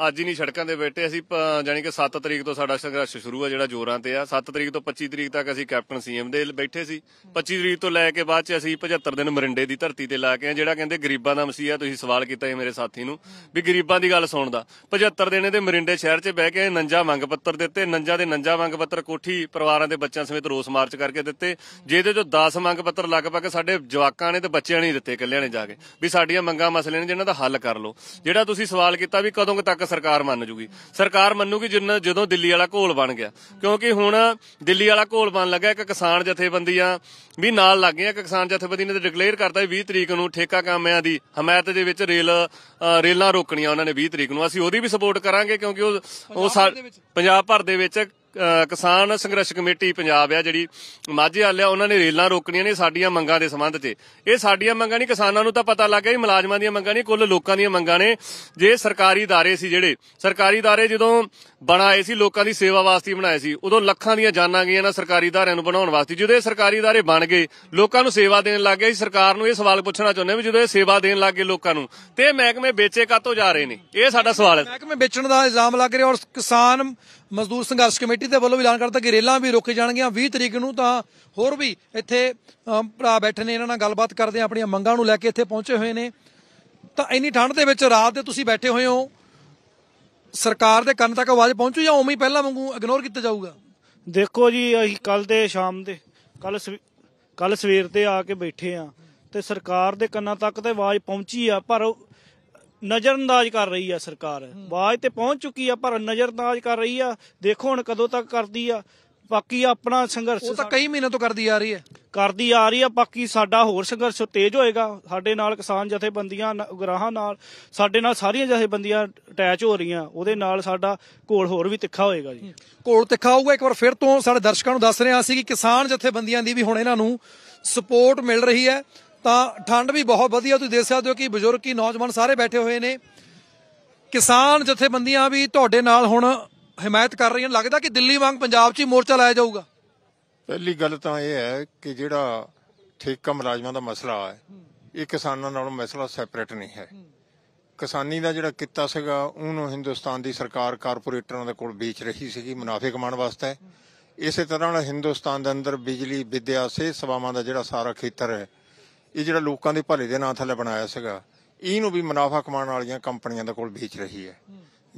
ਅੱਜ ਹੀ ਨਹੀਂ ਸੜਕਾਂ ਦੇ ਬੈਠੇ ਅਸੀਂ ਜਾਨੀ ਕਿ 7 ਤਰੀਕ ਤੋਂ ਸਾਡਾ ਸੰਘਰਸ਼ ਸ਼ੁਰੂ ਆ ਜਿਹੜਾ ਜੋਰਾਂ ਤੇ ਆ 7 ਤਰੀਕ ਤੋਂ 25 ਤਰੀਕ ਤੱਕ ਅਸੀਂ ਕੈਪਟਨ ਸੀਐਮ ਦੇ ਬੈਠੇ ਸੀ 25 ਤਰੀਕ ਤੋਂ ਲੈ ਕੇ ਬਾਅਦ ਚ ਅਸੀਂ 75 ਦਿਨ ਮਰਿੰਡੇ ਦੀ ਧਰਤੀ ਤੇ ਲਾ ਕੇ ਆ ਜਿਹੜਾ ਕਹਿੰਦੇ ਗਰੀਬਾਂ ਦਾ ਮਸੀਹਾ ਤੁਸੀਂ ਸਵਾਲ ਕੀਤਾ ਹੈ ਮੇਰੇ ਸਾਥੀ ਨੂੰ ਵੀ ਗਰੀਬਾਂ ਦੀ ਗੱਲ ਦਾ 75 ਦਿਨ ਇਹਦੇ ਮਰਿੰਡੇ ਸ਼ਹਿਰ 'ਚ ਬਹਿ ਕੇ ਨੰਜਾ ਮੰਗ ਪੱਤਰ ਦਿੱਤੇ ਨੰਜਾ ਦੇ ਨੰਜਾ ਮੰਗ ਪੱਤਰ ਕੋਠੀ ਪਰਿਵਾਰਾਂ ਦੇ ਬੱਚਿਆਂ ਸਮੇਤ ਰੋਸ ਮਾਰਚ ਕਰਕੇ ਦਿੱਤੇ ਜਿਹਦੇ ਚੋਂ 10 ਮੰਗ ਪੱਤਰ ਲਗਭਗ ਸਾਡੇ ਜਵਾਕਾਂ ਨੇ ਤੇ ਬੱਚਿਆਂ ਨੇ ਦਿੱਤੇ ਇਕੱਲਿਆਂ ਨੇ ਜਾ ਕੇ ਵੀ ਸਾਡੀਆਂ ਮੰਗਾਂ ਮਸਲੇ ਨੇ ਜਿਹਨਾਂ ਦਾ ਹੱਲ ਕਰ ਲਓ ਜਿਹੜਾ ਜਿਹੜਾ ਤੁਸੀਂ ਸਵਾਲ ਕੀਤਾ ਵੀ ਕਦੋਂ ਤੱਕ ਸਰਕਾਰ ਮੰਨ ਜੂਗੀ ਸਰਕਾਰ ਮੰਨੂਗੀ ਜਿੰਨਾ ਜਦੋਂ ਦਿੱਲੀ ਵਾਲਾ ਘੋਲ ਬਣ ਗਿਆ ਕਿਉਂਕਿ ਹੁਣ ਦਿੱਲੀ ਵਾਲਾ ਘੋਲ ਬਣ ਲੱਗਾ ਇੱਕ ਕਿਸਾਨ ਜਥੇਬੰਦੀਆਂ ਵੀ ਨਾਲ ਲੱਗ ਗਈਆਂ ਇੱਕ ਕਿਸਾਨ ਜਥੇਬੰਦੀ ਨੇ ਡਿਕਲੇਅਰ ਕਰਤਾ 20 ਤਰੀਕ ਨੂੰ ਠੇਕਾ ਕਾਮਿਆਂ ਦੀ ਹਮਾਇਤ ਦੇ ਵਿੱਚ ਰੇਲ ਰੇਲਾਂ ਰੋਕਣੀਆਂ ਉਹਨਾਂ ਨੇ 20 ਤਰੀਕ ਨੂੰ ਅਸੀਂ ਉਹਦੀ ਵੀ ਸਪੋਰਟ ਕਰਾਂਗੇ ਕਿਉਂਕਿ ਉਹ ਪੰਜਾਬ ਭਰ ਦੇ ਵਿੱਚ ਕਿਸਾਨ ਸੰਘਰਸ਼ ਕਮੇਟੀ ਪੰਜਾਬ ਆ ਜਿਹੜੀ ਮਾਝੇ ਵਾਲਿਆ ਉਹਨਾਂ ਨੇ ਰੇਲਾਂ ਰੋਕਣੀਆਂ ਨੇ ਸਾਡੀਆਂ ਮੰਗਾਂ ਦੇ ਸੰਬੰਧ 'ਚ ਇਹ ਸਾਡੀਆਂ ਮੰਗਾਂ ਨਹੀਂ ਕਿਸਾਨਾਂ ਨੂੰ ਤਾਂ ਪਤਾ ਲੱਗ ਗਿਆ ਇਹ ਮੁਲਾਜ਼ਮਾਂ ਦੀਆਂ ਮੰਗਾਂ ਨਹੀਂ ਕੁੱਲ ਲੋਕਾਂ ਦੀਆਂ ਮੰਗਾਂ ਨੇ ਜੇ ਸਰਕਾਰੀ ਧਾਰੇ ਸੀ ਜਿਹੜੇ ਸਰਕਾਰੀ ਧਾਰੇ ਜਦੋਂ ਬਣਾਏ ਸੀ ਲੋਕਾਂ ਦੀ ਸੇਵਾ ਵਾਸਤੇ ਬਣਾਏ ਸੀ ਉਦੋਂ ਲੱਖਾਂ ਦੀਆਂ ਜਾਨਾਂ ਗਈਆਂ ਨਾ ਸਰਕਾਰੀ ਧਾਰਿਆਂ ਨੂੰ ਬਣਾਉਣ ਵਾਸਤੇ ਜਦੋਂ ਇਹ ਸਰਕਾਰੀ ਧਾਰੇ ਬਣ ਗਏ ਲੋਕਾਂ ਨੂੰ ਸੇਵਾ ਦੇਣ ਲੱਗ ਗਏ ਸਰਕਾਰ ਨੂੰ ਇਹ ਸਵਾਲ ਪੁੱਛਣਾ ਚਾਹੁੰਦੇ ਵੀ ਜਦੋਂ ਇਹ ਸੇਵਾ ਦੇਣ ਲੱਗ ਗਏ ਲੋਕਾਂ ਨੂੰ ਤੇ ਮਹਿਕਮੇ ਵੇਚੇ ਕਾਤੋਂ ਜਾ ਰਹੇ ਨੇ ਇਹ ਸਾਡਾ ਸਵਾਲ ਹੈ ਮਹਿਕਮੇ ਵੇਚਣ ਦਾ ਇਲਜ਼ਾਮ ਲੱਗ ਰਿਹਾ ਔਰ ਕਿਸਾਨ ਮਜ਼ਦੂਰ ਸੰਘਰਸ਼ ਕਮੇਟੀ ਦੇ ਵੱਲੋਂ ਵੀ ਐਲਾਨ ਕਰਤਾ ਕਿ ਰੇਲਾਂ ਵੀ ਰੋਕੇ ਜਾਣਗੀਆਂ 20 ਤਰੀਕ ਨੂੰ ਤਾਂ ਹੋਰ ਵੀ ਇੱਥੇ ਭਰਾ ਬੈਠੇ ਨੇ ਇਹਨਾਂ ਨਾਲ ਗੱਲਬਾਤ ਕਰਦੇ ਆ ਆਪਣੀਆਂ ਮੰਗਾਂ ਨੂੰ ਲੈ ਕੇ ਇੱਥੇ ਪਹੁੰਚੇ ਹੋਏ ਨੇ ਤਾਂ ਇੰਨੀ ਠੰਡ ਦੇ ਵਿੱਚ ਰਾਤ ਦੇ ਤੁਸੀਂ ਬੈਠੇ ਹੋਏ ਹੋ ਸਰਕਾਰ ਦੇ ਕੰਨ ਤੱਕ ਆਵਾਜ਼ ਪਹੁੰਚੂ ਜਾਂ ਉਵੇਂ ਹੀ ਪਹਿਲਾਂ ਵਾਂਗੂ ਇਗਨੋਰ ਕੀਤਾ ਜਾਊਗਾ ਦੇਖੋ ਜੀ ਅਸੀਂ ਕੱਲ ਦੇ ਸ਼ਾਮ ਦੇ ਕੱਲ ਕੱਲ ਸਵੇਰ ਤੇ ਆ ਕੇ ਬੈਠੇ ਆ ਤੇ ਸਰਕਾਰ ਦੇ ਕੰਨਾਂ ਤੱਕ ਤੇ ਆਵਾਜ਼ ਪਹੁੰਚੀ ਆ ਪਰ ਨਜ਼ਰਅੰਦਾਜ਼ ਕਰ ਰਹੀ ਆ ਸਰਕਾਰ ਆਵਾਜ਼ ਤੇ ਪਹੁੰਚ ਚੁੱਕੀ ਆ ਪਰ ਨਜ਼ਰਅੰਦਾਜ਼ ਕਰ ਰਹੀ ਆ ਦੇਖੋ ਹੁਣ ਕਦੋਂ ਤੱਕ ਕਰਦੀ ਆ ਬਾਕੀ ਆਪਣਾ ਸੰਘਰਸ਼ ਉਹ ਤਾਂ ਕਈ ਮਹੀਨੇ ਤੋਂ ਕਰਦੀ ਆ ਰਹੀ ਹੈ ਕਰਦੀ ਆ ਰਹੀ ਆ ਬਾਕੀ ਸਾਡਾ ਹੋਰ ਸੰਘਰਸ਼ ਤੇਜ਼ ਹੋਏਗਾ ਸਾਡੇ ਨਾਲ ਕਿਸਾਨ ਜਥੇਬੰਦੀਆਂ ਗਰਾਹਾਂ ਨਾਲ ਸਾਡੇ ਨਾਲ ਸਾਰੀਆਂ ਜਥੇਬੰਦੀਆਂ ਅਟੈਚ ਹੋ ਰਹੀਆਂ ਉਹਦੇ ਨਾਲ ਸਾਡਾ ਕੋਲ ਹੋਰ ਵੀ ਤਿੱਖਾ ਹੋਏਗਾ ਜੀ ਕੋਲ ਤਿੱਖਾ ਹੋਊਗਾ ਇੱਕ ਵਾਰ ਫਿਰ ਤੋਂ ਸਾਡੇ ਦਰਸ਼ਕਾਂ ਨੂੰ ਦੱਸ ਰਿਹਾ ਸੀ ਕਿ ਕਿਸਾਨ ਜਥੇਬੰਦੀਆਂ ਦੀ ਵੀ ਹੁਣ ਇਹਨਾਂ ਨੂੰ ਸਪੋਰਟ ਮਿਲ ਰਹੀ ਹੈ ਤਾਂ ਠੰਡ ਵੀ ਬਹੁਤ ਵਧੀਆ ਤੁਸੀਂ ਦੇਖ ਸਕਦੇ ਹੋ ਕਿ ਬਜ਼ੁਰਗ ਕੀ ਨੌਜਵਾਨ ਸਾਰੇ ਬੈਠੇ ਹੋਏ ਨੇ ਕਿਸਾਨ ਜਥੇਬੰਦੀਆਂ ਵੀ ਤੁਹਾਡੇ ਨਾਲ ਹੁਣ ਹਮਾਇਤ ਕਰ ਰਹੀਆਂ ਲੱਗਦਾ ਕਿ ਦਿੱਲੀ ਵਾਂਗ ਪੰਜਾਬ 'ਚ ਹੀ ਮੋਰਚਾ ਲਾਇਆ ਜਾਊਗਾ ਪਹਿਲੀ ਗੱਲ ਤਾਂ ਇਹ ਹੈ ਕਿ ਜਿਹੜਾ ਠੇਕਾ ਮਲਾਜ਼ਮਾਂ ਦਾ ਮਸਲਾ ਹੈ ਇਹ ਕਿਸਾਨਾਂ ਨਾਲੋਂ ਮਸਲਾ ਸੈਪਰੇਟ ਨਹੀਂ ਹੈ ਕਿਸਾਨੀ ਦਾ ਜਿਹੜਾ ਕਿੱਤਾ ਸੀਗਾ ਉਹਨੂੰ ਹਿੰਦੁਸਤਾਨ ਦੀ ਸਰਕਾਰ ਕਾਰਪੋਰੇਟਰਾਂ ਦੇ ਕੋਲ ਵੇਚ ਰਹੀ ਸੀਗੀ ਮੁਨਾਫੇ ਕਮਾਉਣ ਵਾਸਤੇ ਇਸੇ ਤਰ੍ਹਾਂ ਨਾਲ ਹਿੰਦੁਸਤਾਨ ਦੇ ਅੰਦਰ ਬਿਜਲੀ ਵਿਦਿਆ ਸੇ ਸਵਾਵਾਂ ਦਾ ਜਿਹੜਾ ਸਾਰਾ ਖੇਤਰ ਹੈ ਇਹ ਜਿਹੜਾ ਲੋਕਾਂ ਦੇ ਭਲੇ ਦੇ ਨਾਂ ਥੱਲੇ ਬਣਾਇਆ ਸੀਗਾ ਇਹਨੂੰ ਵੀ ਮੁਨਾਫਾ ਕਮਾਉਣ ਵਾਲੀਆਂ ਕੰਪਨੀਆਂ ਦੇ ਕੋਲ ਵੇਚ ਰਹੀ ਹੈ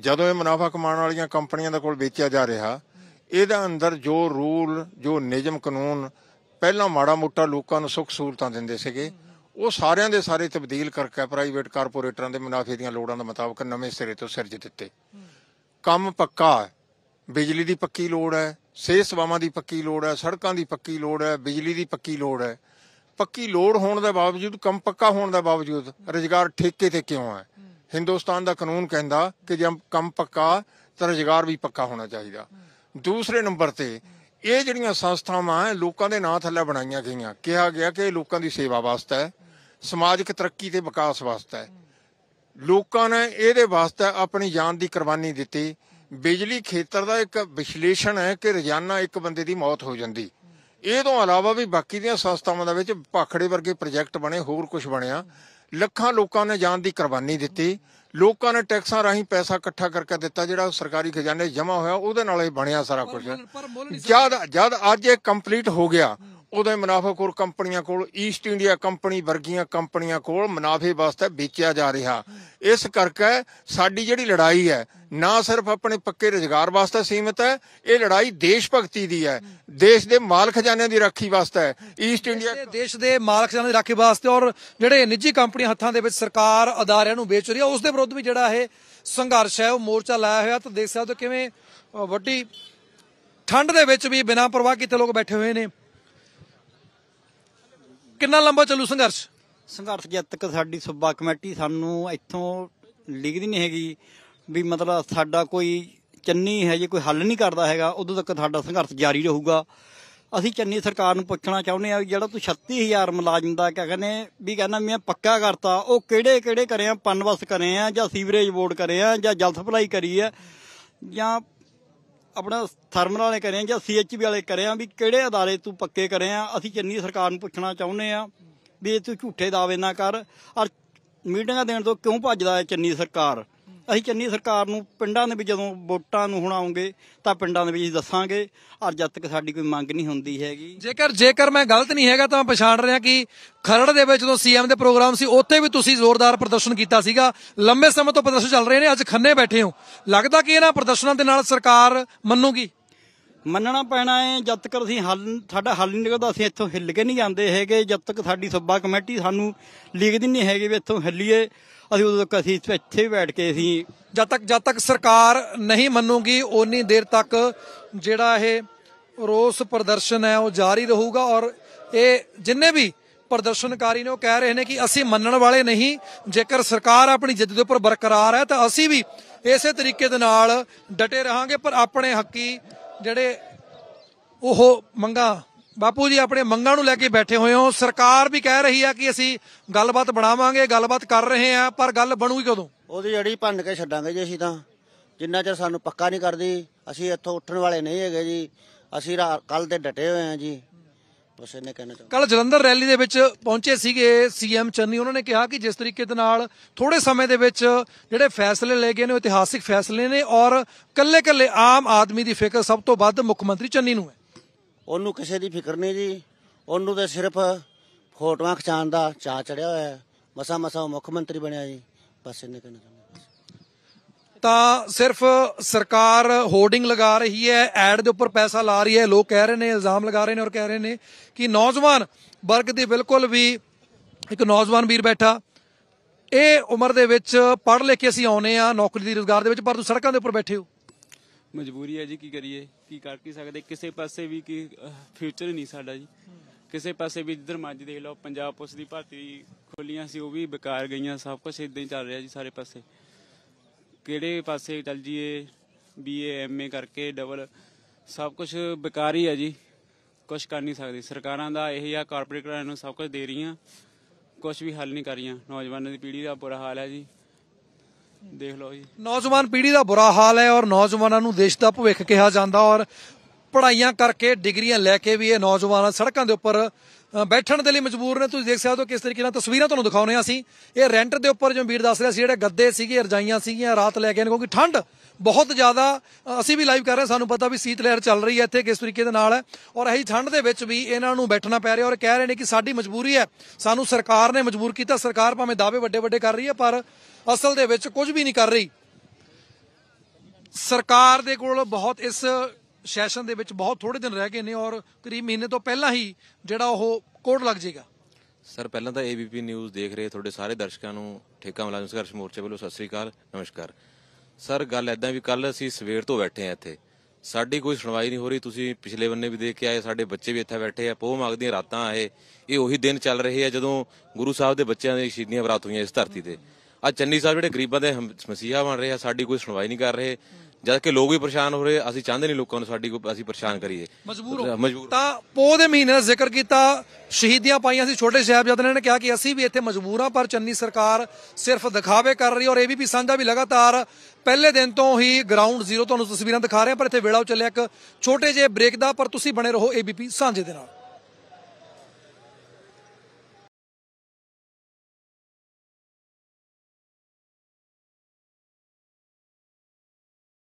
ਜਦੋਂ ਇਹ ਮੁਨਾਫਾ ਕਮਾਉਣ ਵਾਲੀਆਂ ਕੰਪਨੀਆਂ ਦੇ ਕੋਲ ਵੇਚਿਆ ਜਾ ਰਿਹਾ ਇਹਦੇ ਅੰਦਰ ਜੋ ਰੂਲ ਜੋ ਨਿਯਮ ਕਾਨੂੰਨ ਪਹਿਲਾਂ ਮਾੜਾ ਮੋਟਾ ਲੋਕਾਂ ਨੂੰ ਸੁੱਖ ਸਹੂਲਤਾਂ ਦਿੰਦੇ ਸੀਗੇ ਉਹ ਸਾਰਿਆਂ ਦੇ ਸਾਰੇ ਤਬਦੀਲ ਕਰਕੇ ਪ੍ਰਾਈਵੇਟ ਕਾਰਪੋਰੇਟਰਾਂ ਦੇ ਮੁਨਾਫੇ ਦੀਆਂ ਲੋੜਾਂ ਦੇ ਮੁਤਾਬਕ ਨਵੇਂ ਸਿਰੇ ਤੋਂ ਸਿਰਜ ਦਿੱਤੇ ਕੰਮ ਪੱਕਾ ਬਿਜਲੀ ਦੀ ਪੱਕੀ ਲੋੜ ਹੈ ਸੇਸਵਾਵਾਂ ਦੀ ਪੱਕੀ ਲੋੜ ਹੈ ਸੜਕਾਂ ਦੀ ਪੱਕੀ ਲੋੜ ਹੈ ਬਿਜਲੀ ਦੀ ਪੱਕੀ ਲੋੜ ਹੈ ਪੱਕੀ ਲੋੜ ਹੋਣ ਦੇ ਬਾਵਜੂਦ ਕੰਮ ਪੱਕਾ ਹੋਣ ਦੇ ਬਾਵਜੂਦ ਰੋਜ਼ਗਾਰ ਠੇਕੇ ਤੇ ਕਿਉਂ ਹੈ ਹਿੰਦੁਸਤਾਨ ਦਾ ਕਾਨੂੰਨ ਕਹਿੰਦਾ ਕਿ ਜੇ ਕੰਮ ਪੱਕਾ ਤਾਂ ਰੋਜ਼ਗਾਰ ਵੀ ਪੱਕਾ ਹੋਣਾ ਚਾਹੀਦਾ ਦੂਸਰੇ ਨੰਬਰ ਤੇ ਇਹ ਜਿਹੜੀਆਂ ਸੰਸਥਾਵਾਂ ਆ ਲੋਕਾਂ ਦੇ ਨਾਂ ਥੱਲੇ ਬਣਾਈਆਂ ਗਈਆਂ ਕਿਹਾ ਗਿਆ ਕਿ ਇਹ ਲੋਕਾਂ ਦੀ ਸੇਵਾ ਵਾਸਤੇ ਹੈ ਸਮਾਜਿਕ ਤਰੱਕੀ ਤੇ ਵਿਕਾਸ ਵਾਸਤੇ ਹੈ ਲੋਕਾਂ ਨੇ ਇਹਦੇ ਵਾਸਤੇ ਆਪਣੀ ਜਾਨ ਦੀ ਕੁਰਬਾਨੀ ਦਿੱਤੀ ਬਿਜਲੀ ਖੇਤਰ ਦਾ ਇੱਕ ਵਿਸ਼ਲੇਸ਼ਣ ਹੈ ਕਿ ਰੋਜ਼ਾਨਾ ਇੱਕ ਬੰਦੇ ਦੀ ਮੌਤ ਹੋ ਜਾਂਦੀ ਇਹ ਤੋਂ ਇਲਾਵਾ ਵੀ ਬਾਕੀ ਦੀਆਂ ਸੰਸਥਾਵਾਂ ਦੇ ਵਿੱਚ ਪਾਖੜੇ ਵਰਗੇ ਪ੍ਰੋਜੈਕਟ ਬਣੇ ਹੋਰ ਕੁਝ ਬਣਿਆ ਲੱਖਾਂ ਲੋਕਾਂ ਨੇ ਜਾਨ ਦੀ ਕੁਰਬਾਨੀ ਦਿੱਤੀ ਲੋਕਾਂ ਨੇ ਟੈਕਸਾਂ ਰਾਹੀਂ ਪੈਸਾ ਇਕੱਠਾ ਕਰਕੇ ਦਿੱਤਾ ਜਿਹੜਾ ਸਰਕਾਰੀ ਖਜ਼ਾਨੇ ਜਮ੍ਹਾਂ ਹੋਇਆ ਉਹਦੇ ਨਾਲ ਇਹ ਬਣਿਆ ਸਾਰਾ ਕੁਝ ਜਦ ਜਦ ਅੱਜ ਇਹ ਕੰਪਲੀਟ ਹੋ ਗਿਆ ਉਦੋਂ ਮੁਨਾਫਾਖੋਰ ਕੰਪਨੀਆਂ ਕੋਲ ਈਸਟ ਇੰਡੀਆ ਕੰਪਨੀ ਵਰਗੀਆਂ ਕੰਪਨੀਆਂ ਕੋਲ ਮੁਨਾਫੇ ਵਾਸਤੇ ਵੇਚਿਆ ਜਾ ਰਿਹਾ ਇਸ ਕਰਕੇ ਸਾਡੀ ਜਿਹੜੀ ਲੜਾਈ ਹੈ ਨਾ ਸਿਰਫ ਆਪਣੇ ਪੱਕੇ ਰੋਜ਼ਗਾਰ ਵਾਸਤੇ ਸੀਮਤ ਹੈ ਇਹ ਲੜਾਈ ਦੇਸ਼ ਭਗਤੀ ਦੀ ਹੈ ਦੇਸ਼ ਦੇ ਮਾਲ ਖਜ਼ਾਨੇ ਦੀ ਰਾਖੀ ਵਾਸਤੇ ਹੈ ਈਸਟ ਇੰਡੀਆ ਦੇਸ਼ ਦੇ ਮਾਲ ਖਜ਼ਾਨੇ ਦੀ ਰਾਖੀ ਵਾਸਤੇ ਔਰ ਜਿਹੜੇ ਨਿੱਜੀ ਕੰਪਨੀਆਂ ਹੱਥਾਂ ਦੇ ਵਿੱਚ ਸਰਕਾਰ ਅਦਾਰਿਆਂ ਨੂੰ ਵੇਚ ਰਹੀ ਹੈ ਉਸ ਦੇ ਵਿਰੁੱਧ ਵੀ ਜਿਹੜਾ ਇਹ ਸੰਘਰਸ਼ ਹੈ ਉਹ ਮੋਰਚਾ ਲਾਇਆ ਹੋਇਆ ਤਾਂ ਦੇਖ ਸਕਦੇ ਹੋ ਕਿਵੇਂ ਵੱਡੀ ਠੰਡ ਦੇ ਵਿੱਚ ਵੀ ਬਿਨਾਂ ਪਰਵਾਹ ਕੀਤੇ ਲੋਕ ਬੈਠੇ ਹੋਏ ਨੇ ਕਿੰਨਾ ਲੰਬਾ ਚੱਲੂ ਸੰਘਰਸ਼ ਸੰਘਰਸ਼ ਜਦ ਤੱਕ ਸਾਡੀ ਸੂਬਾ ਕਮੇਟੀ ਸਾਨੂੰ ਇੱਥੋਂ ਲਿਖਦੀ ਨਹੀਂ ਹੈਗੀ ਵੀ ਮਤਲਬ ਸਾਡਾ ਕੋਈ ਚੰਨੀ ਹੈ ਜੇ ਕੋਈ ਹੱਲ ਨਹੀਂ ਕਰਦਾ ਹੈਗਾ ਉਦੋਂ ਤੱਕ ਸਾਡਾ ਸੰਘਰਸ਼ ਜਾਰੀ ਰਹੂਗਾ ਅਸੀਂ ਚੰਨੀ ਸਰਕਾਰ ਨੂੰ ਪੁੱਛਣਾ ਚਾਹੁੰਦੇ ਆ ਜਿਹੜਾ ਤੂੰ 36000 ਮੁਲਾਜ਼ਮ ਦਾ ਕਹਿੰਦੇ ਵੀ ਕਹਿੰਦਾ ਮੈਂ ਪੱਕਾ ਕਰਤਾ ਉਹ ਕਿਹੜੇ ਕਿਹੜੇ ਕਰੇ ਆ ਪਨਵਸ ਕਰੇ ਆ ਜਾਂ ਸੀਵਰੇਜ ਬੋਰਡ ਕਰੇ ਆ ਜਾਂ ਜਲ ਸਪਲਾਈ ਕਰੀ ਆ ਜਾਂ ਆਪਣਾ ਥਰਮਲ ਵਾਲੇ ਕਰਿਆ ਜਾਂ ਸੀਐਚਬੀ ਵਾਲੇ ਕਰਿਆ ਵੀ ਕਿਹੜੇ ਅਦਾਰੇ ਤੂੰ ਪੱਕੇ ਕਰਿਆ ਅਸੀਂ ਚੰਨੀ ਸਰਕਾਰ ਨੂੰ ਪੁੱਛਣਾ ਚਾਹੁੰਦੇ ਆ ਵੀ ਇਹ ਤੂੰ ਝੂਠੇ ਦਾਅਵੇ ਨਾ ਕਰ ਔਰ ਮੀਟਿੰਗਾਂ ਦੇਣ ਤੋਂ ਕਿਉਂ ਭੱਜਦਾ ਹੈ ਚੰਨੀ ਸਰਕਾਰ ਅਸੀਂ ਚੰਨੀ ਸਰਕਾਰ ਨੂੰ ਪਿੰਡਾਂ ਦੇ ਵਿੱਚ ਜਦੋਂ ਵੋਟਾਂ ਨੂੰ ਹੁਣ ਆਉਂਗੇ ਤਾਂ ਪਿੰਡਾਂ ਦੇ ਵਿੱਚ ਦੱਸਾਂਗੇ ਔਰ ਜਦ ਤੱਕ ਸਾਡੀ ਕੋਈ ਮੰਗ ਨਹੀਂ ਹੁੰਦੀ ਹੈਗੀ ਜੇਕਰ ਜੇਕਰ ਮੈਂ ਗਲਤ ਨਹੀਂ ਹੈਗਾ ਤਾਂ ਮੈਂ ਪਛਾਣ ਰਿਹਾ ਕਿ ਖਰੜ ਦੇ ਵਿੱਚ ਜਦੋਂ ਸੀਐਮ ਦੇ ਪ੍ਰੋਗਰਾਮ ਸੀ ਉੱਥੇ ਵੀ ਤੁਸੀਂ ਜ਼ੋਰਦਾਰ ਪ੍ਰਦਰਸ਼ਨ ਕੀਤਾ ਸੀਗਾ ਲੰਬੇ ਸਮੇਂ ਤੋਂ ਪ੍ਰਦਰਸ਼ਨ ਚੱਲ ਰਹੇ ਨੇ ਅੱਜ ਖੰਨੇ ਬੈਠੇ ਹੋ ਲੱਗਦਾ ਕਿ ਇਹਨਾਂ ਪ੍ਰਦਰਸ਼ਨਾਂ ਦੇ ਨਾਲ ਸਰਕਾਰ ਮੰਨੂਗੀ ਮੰਨਣਾ ਪੈਣਾ ਹੈ ਜਦ ਤੱਕ ਅਸੀਂ ਹੱਲ ਸਾਡਾ ਹੱਲ ਨਹੀਂ ਨਿਕਲਦਾ ਅਸੀਂ ਇੱਥੋਂ ਹਿੱਲ ਕੇ ਨਹੀਂ ਜਾਂਦੇ ਹੈਗੇ ਜਦ ਤੱਕ ਸਾਡੀ ਸੱਭਾ ਕਮੇਟੀ ਸਾਨੂੰ ਲਿਖਦੀ ਨਹੀਂ ਹੈਗੀ ਵੀ ਇੱਥੋਂ ਹਿੱਲੀਏ ਅਸੀਂ ਉਦੋਂ ਤੱਕ ਅਸੀਂ ਇੱਥੇ ਬੈਠ ਕੇ ਅਸੀਂ ਜਦ ਤੱਕ ਜਦ ਤੱਕ ਸਰਕਾਰ ਨਹੀਂ ਮੰਨੂਗੀ ਓਨੀ ਦੇਰ ਤੱਕ ਜਿਹੜਾ ਇਹ ਰੋਸ ਪ੍ਰਦਰਸ਼ਨ ਹੈ ਉਹ ਜਾਰੀ ਰਹੂਗਾ ਔਰ ਇਹ ਜਿੰਨੇ ਵੀ ਪ੍ਰਦਰਸ਼ਨਕਾਰੀ ਨੇ ਉਹ ਕਹਿ ਰਹੇ ਨੇ ਕਿ ਅਸੀਂ ਮੰਨਣ ਵਾਲੇ ਨਹੀਂ ਜੇਕਰ ਸਰਕਾਰ ਆਪਣੀ ਜਿੱਦ ਦੇ ਉੱਪਰ ਬਰਕਰਾਰ ਹੈ ਤਾਂ ਅਸੀਂ ਵੀ ਇਸੇ ਤਰੀਕੇ ਦੇ ਨਾਲ ਡਟੇ ਰਹਾਂਗੇ ਪਰ ਆਪਣੇ ਹੱਕੀ ਜਿਹੜੇ ਉਹ ਮੰਗਾ ਬਾਪੂ ਜੀ ਆਪਣੇ ਮੰਗਾਂ ਨੂੰ ਲੈ ਕੇ ਬੈਠੇ ਹੋਏ ਹੋ ਸਰਕਾਰ ਵੀ ਕਹਿ ਰਹੀ ਆ ਕਿ ਅਸੀਂ ਗੱਲਬਾਤ ਬਣਾਵਾਂਗੇ ਗੱਲਬਾਤ ਕਰ ਰਹੇ ਆ ਪਰ ਗੱਲ ਬਣੂਗੀ ਕਦੋਂ ਉਹਦੀ ਜੜੀ ਭੰਨ ਕੇ ਛੱਡਾਂਗੇ ਜੀ ਅਸੀਂ ਤਾਂ ਜਿੰਨਾ ਚਿਰ ਸਾਨੂੰ ਪੱਕਾ ਨਹੀਂ ਕਰਦੀ ਅਸੀਂ ਇੱਥੋਂ ਉੱਠਣ ਵਾਲੇ ਨਹੀਂ ਹੈਗੇ ਜੀ ਅਸੀਂ ਕੱਲ ਤੇ ਡਟੇ ਹੋਏ ਆ ਜੀ ਬਸ ਇਹਨੇ ਕਹਿਣਾ ਚਾਹੁੰਦਾ ਕੱਲ ਜਲੰਧਰ ਰੈਲੀ ਦੇ ਵਿੱਚ ਪਹੁੰਚੇ ਸੀਗੇ ਸੀਐਮ ਚੰਨੀ ਉਹਨਾਂ ਨੇ ਕਿਹਾ ਕਿ ਜਿਸ ਤਰੀਕੇ ਦੇ ਨਾਲ ਥੋੜੇ ਸਮੇਂ ਦੇ ਵਿੱਚ ਜਿਹੜੇ ਫੈਸਲੇ ਲਏ ਗਏ ਨੇ ਇਤਿਹਾਸਿਕ ਫੈਸਲੇ ਨੇ ਔਰ ਕੱਲੇ ਕੱਲੇ ਆਮ ਆਦਮੀ ਦੀ ਫਿਕਰ ਸਭ ਤੋਂ ਵੱਧ ਮੁੱਖ ਮੰਤਰੀ ਚੰਨੀ ਨੂੰ ਹੈ ਉਹਨੂੰ ਕਿਸੇ ਦੀ ਫਿਕਰ ਨਹੀਂ ਜੀ ਉਹਨੂੰ ਤਾਂ ਸਿਰਫ ਫੋਟੋਆਂ ਖਿਚਾਣ ਦਾ ਚਾਹ ਚੜਿਆ ਹੋਇਆ ਹੈ ਮਸਾ ਮਸਾ ਉਹ ਮੁੱਖ ਮੰਤਰੀ ਬਣਿਆ ਜੀ ਬਸ ਇਹਨੇ ਕਹਿਣਾ ਚਾਹੁੰਦਾ ਤਾਂ ਸਿਰਫ ਸਰਕਾਰ ਹੋਰਡਿੰਗ ਲਗਾ ਰਹੀ ਹੈ ਐਡ ਦੇ ਉੱਪਰ ਪੈਸਾ ਲਾ ਰਹੀ ਹੈ ਲੋਕ ਕਹਿ ਰਹੇ ਨੇ ਇਲਜ਼ਾਮ ਲਗਾ ਰਹੇ ਨੇ ਔਰ ਕਹਿ ਰਹੇ ਨੇ ਕਿ ਨੌਜਵਾਨ ਵਰਗ ਦੇ ਬਿਲਕੁਲ ਵੀ ਇੱਕ ਨੌਜਵਾਨ ਵੀਰ ਬੈਠਾ ਇਹ ਉਮਰ ਦੇ ਵਿੱਚ ਪੜ੍ਹ ਲਿਖ ਕੇ ਅਸੀਂ ਆਉਨੇ ਆ ਨੌਕਰੀ ਦੀ ਰੋਜ਼ਗਾਰ ਦੇ ਵਿੱਚ ਪਰ ਤੂੰ ਸੜਕਾਂ ਦੇ ਉੱਪਰ ਬੈਠੇ ਹੋ ਮਜਬੂਰੀ ਹੈ ਜੀ ਕੀ ਕਰੀਏ ਕੀ ਕਰ ਕੀ ਸਕਦੇ ਕਿਸੇ ਪਾਸੇ ਵੀ ਕੀ ਫਿਊਚਰ ਨਹੀਂ ਸਾਡਾ ਜੀ ਕਿਸੇ ਪਾਸੇ ਵੀ ਜਿੱਧਰ ਮੱਜ ਦੇਖ ਲਓ ਪੰਜਾਬ ਪੁਲਿਸ ਦੀ ਭਰਤੀ ਖੋਲੀਆਂ ਸੀ ਉਹ ਵੀ ਬੇਕਾਰ ਗਈਆਂ ਸਭ ਕੁਝ ਇਦਾਂ ਹੀ ਚੱਲ ਰਿਹਾ ਜੀ ਸਾਰੇ ਪਾਸੇ ਕਿਹੜੇ ਪਾਸੇ ਚੱਲ ਜੀਏ ਬੀਏ ਐਮਏ ਕਰਕੇ ਡਬਲ ਸਭ ਕੁਝ ਬੇਕਾਰ ਹੀ ਹੈ ਜੀ ਕੁਝ ਕਰ ਨਹੀਂ ਸਕਦੇ ਸਰਕਾਰਾਂ ਦਾ ਇਹ ਆ ਕਾਰਪੋਰੇਟ ਨੂੰ ਸਭ ਕੁਝ ਦੇ ਰਹੀਆਂ ਕੁਝ ਵੀ ਹੱਲ ਨਹੀਂ ਕਰ ਰਹੀਆਂ ਨੌਜਵਾਨਾਂ ਦੀ ਪੀੜ੍ਹੀ ਦਾ ਬੁਰਾ ਹਾਲ ਹੈ ਜੀ ਦੇਖ ਲਓ ਜੀ ਨੌਜਵਾਨ ਪੀੜ੍ਹੀ ਦਾ ਬੁਰਾ ਹਾਲ ਹੈ ਔਰ ਨੌਜਵਾਨਾਂ ਨੂੰ ਦੇਸ਼ ਦਾ ਭਵਿੱਖ ਕਿਹਾ ਜਾਂਦਾ ਔਰ ਪੜ੍ਹਾਈਆਂ ਕਰਕੇ ਡਿਗਰੀਆਂ ਲੈ ਕੇ ਵੀ ਇਹ ਨੌਜਵਾਨ ਸੜਕਾਂ ਦੇ ਉੱਪਰ ਬੈਠਣ ਦੇ ਲਈ ਮਜਬੂਰ ਨੇ ਤੁਸੀਂ ਦੇਖ ਸਕਦੇ ਹੋ ਕਿਸ ਤਰੀਕੇ ਨਾਲ ਤਸਵੀਰਾਂ ਤੁਹਾਨੂੰ ਦਿਖਾਉਨੇ ਆ ਅਸੀਂ ਇਹ ਰੈਂਟ ਦੇ ਉੱਪਰ ਜਿਵੇਂ ਵੀਰ ਦੱਸ ਰਿਹਾ ਸੀ ਜਿਹੜੇ ਗੱਦੇ ਸੀਗੇ ਰਜਾਈਆਂ ਸੀਗੀਆਂ ਰਾਤ ਲੈ ਕੇ ਨੇ ਕਿਉਂਕਿ ਠੰਡ ਬਹੁਤ ਜ਼ਿਆਦਾ ਅਸੀਂ ਵੀ ਲਾਈਵ ਕਰ ਰਹੇ ਸਾਨੂੰ ਪਤਾ ਵੀ ਸੀਤ ਲਹਿਰ ਚੱਲ ਰਹੀ ਹੈ ਇੱਥੇ ਕਿਸ ਤਰੀਕੇ ਦੇ ਨਾਲ ਹੈ ਔਰ ਇਹੀ ਠੰਡ ਦੇ ਵਿੱਚ ਵੀ ਇਹਨਾਂ ਨੂੰ ਬੈਠਣਾ ਪੈ ਰਿਹਾ ਔਰ ਕਹਿ ਰਹੇ ਨੇ ਕਿ ਸਾਡੀ ਮਜਬੂਰੀ ਹੈ ਸਾਨੂੰ ਸਰਕਾਰ ਨੇ ਮਜਬੂਰ ਕੀਤਾ ਸਰਕਾਰ ਭਾਵੇਂ ਦਾਅਵੇ ਵੱਡੇ ਵੱਡੇ ਕਰ ਰਹੀ ਹੈ ਪਰ ਅਸਲ ਦੇ ਵਿੱਚ ਕੁਝ ਵੀ ਨਹੀਂ ਕਰ ਰਹੀ ਸਰਕਾਰ ਦੇ ਕੋਲ ਬਹੁਤ ਇਸ ਸੈਸ਼ਨ ਦੇ ਵਿੱਚ ਬਹੁਤ ਥੋੜੇ ਦਿਨ ਰਹਿ ਗਏ ਨੇ ਔਰ ਕਰੀਬ ਮਹੀਨੇ ਤੋਂ ਪਹਿਲਾਂ ਹੀ ਜਿਹੜਾ ਉਹ ਕੋਰਟ ਲੱਗ ਜਾਏਗਾ ਸਰ ਪਹਿਲਾਂ ਤਾਂ ਏਬੀਪੀ ਨਿਊਜ਼ ਦੇਖ ਰਹੇ ਤੁਹਾਡੇ ਸਾਰੇ ਦਰਸ਼ਕਾਂ ਨੂੰ ਠੇਕਾ ਮਲਾਜ਼ਮ ਸੰਘਰਸ਼ ਮੋਰਚੇ ਵੱਲੋਂ ਸਤਿ ਸ੍ਰੀ ਅਕਾਲ ਨਮਸਕਾਰ ਸਰ ਗੱਲ ਐਦਾਂ ਵੀ ਕੱਲ ਅਸੀਂ ਸਵੇਰ ਤੋਂ ਬੈਠੇ ਆ ਇੱਥੇ ਸਾਡੀ ਕੋਈ ਸੁਣਵਾਈ ਨਹੀਂ ਹੋ ਰਹੀ ਤੁਸੀਂ ਪਿਛਲੇ ਬੰਨੇ ਵੀ ਦੇਖ ਕੇ ਆਏ ਸਾਡੇ ਬੱਚੇ ਵੀ ਇੱਥੇ ਬੈਠੇ ਆ ਪੋਹ ਮੰਗਦੀਆਂ ਰਾਤਾਂ ਆਏ ਇਹ ਉਹੀ ਦਿਨ ਚੱਲ ਰਹੇ ਆ ਜਦੋਂ ਗੁਰੂ ਸਾਹਿਬ ਦੇ ਬੱਚਿਆਂ ਦੀਆਂ ਸ਼ਹੀਦੀਆਂ ਬਰਾਤ ਹੋਈਆਂ ਇਸ ਧਰਤੀ ਤੇ ਆ ਚੰਨੀ ਸਾਹਿਬ ਜਿਹੜੇ ਗਰੀਬਾਂ ਦੇ ਮਸੀਹਾ ਬਣ ਰਹੇ ਆ ਸਾਡੀ ਕੋਈ ਸੁਣਵਾਈ ਨਹੀਂ ਕਰ ਰਹੇ ਜਦ ਕਿ ਲੋਕ ਵੀ ਪਰੇਸ਼ਾਨ ਹੋ ਰਹੇ ਅਸੀਂ ਚਾਹੁੰਦੇ ਨਹੀਂ ਲੋਕਾਂ ਨੂੰ ਸਾਡੀ ਕੋਈ ਅਸੀਂ ਪਰੇਸ਼ਾਨ ਕਰੀਏ ਮਜਬੂਰ ਤਾਂ ਪੋ ਦੇ ਮਹੀਨੇ ਦਾ ਜ਼ਿਕਰ ਕੀਤਾ ਸ਼ਹੀਦੀਆਂ ਪਾਈਆਂ ਸੀ ਛੋਟੇ ਜਦ ਨੇ ਕਿਹਾ ਕਿ ਅਸੀਂ ਵੀ ਇੱਥੇ ਮਜਬੂਰ ਆ ਪਰ ਚੰਨੀ ਸਰਕਾਰ ਸਿਰਫ ਦਿਖਾਵੇ ਕਰ ਰਹੀ ਔਰ ਵੀ ਸਾਂਝਾ ਵੀ ਲਗਾਤਾਰ ਪਹਿਲੇ ਦਿਨ ਤੋਂ ਹੀ ਗਰਾਊਂਡ ਜ਼ੀਰੋ ਤੁਹਾਨੂੰ ਤਸਵੀਰਾਂ ਦਿਖਾ ਰਹੇ ਪਰ ਇੱਥੇ ਵੇਲਾ ਚੱਲਿਆ ਇੱਕ ਛੋਟੇ ਜਿਹੇ ਬ੍ਰੇਕ ਦਾ ਪਰ ਤੁਸੀਂ ਬਣੇ ਰਹੋ ਏਬੀਪੀ ਸਾਂਝੇ ਦੇ ਨਾਲ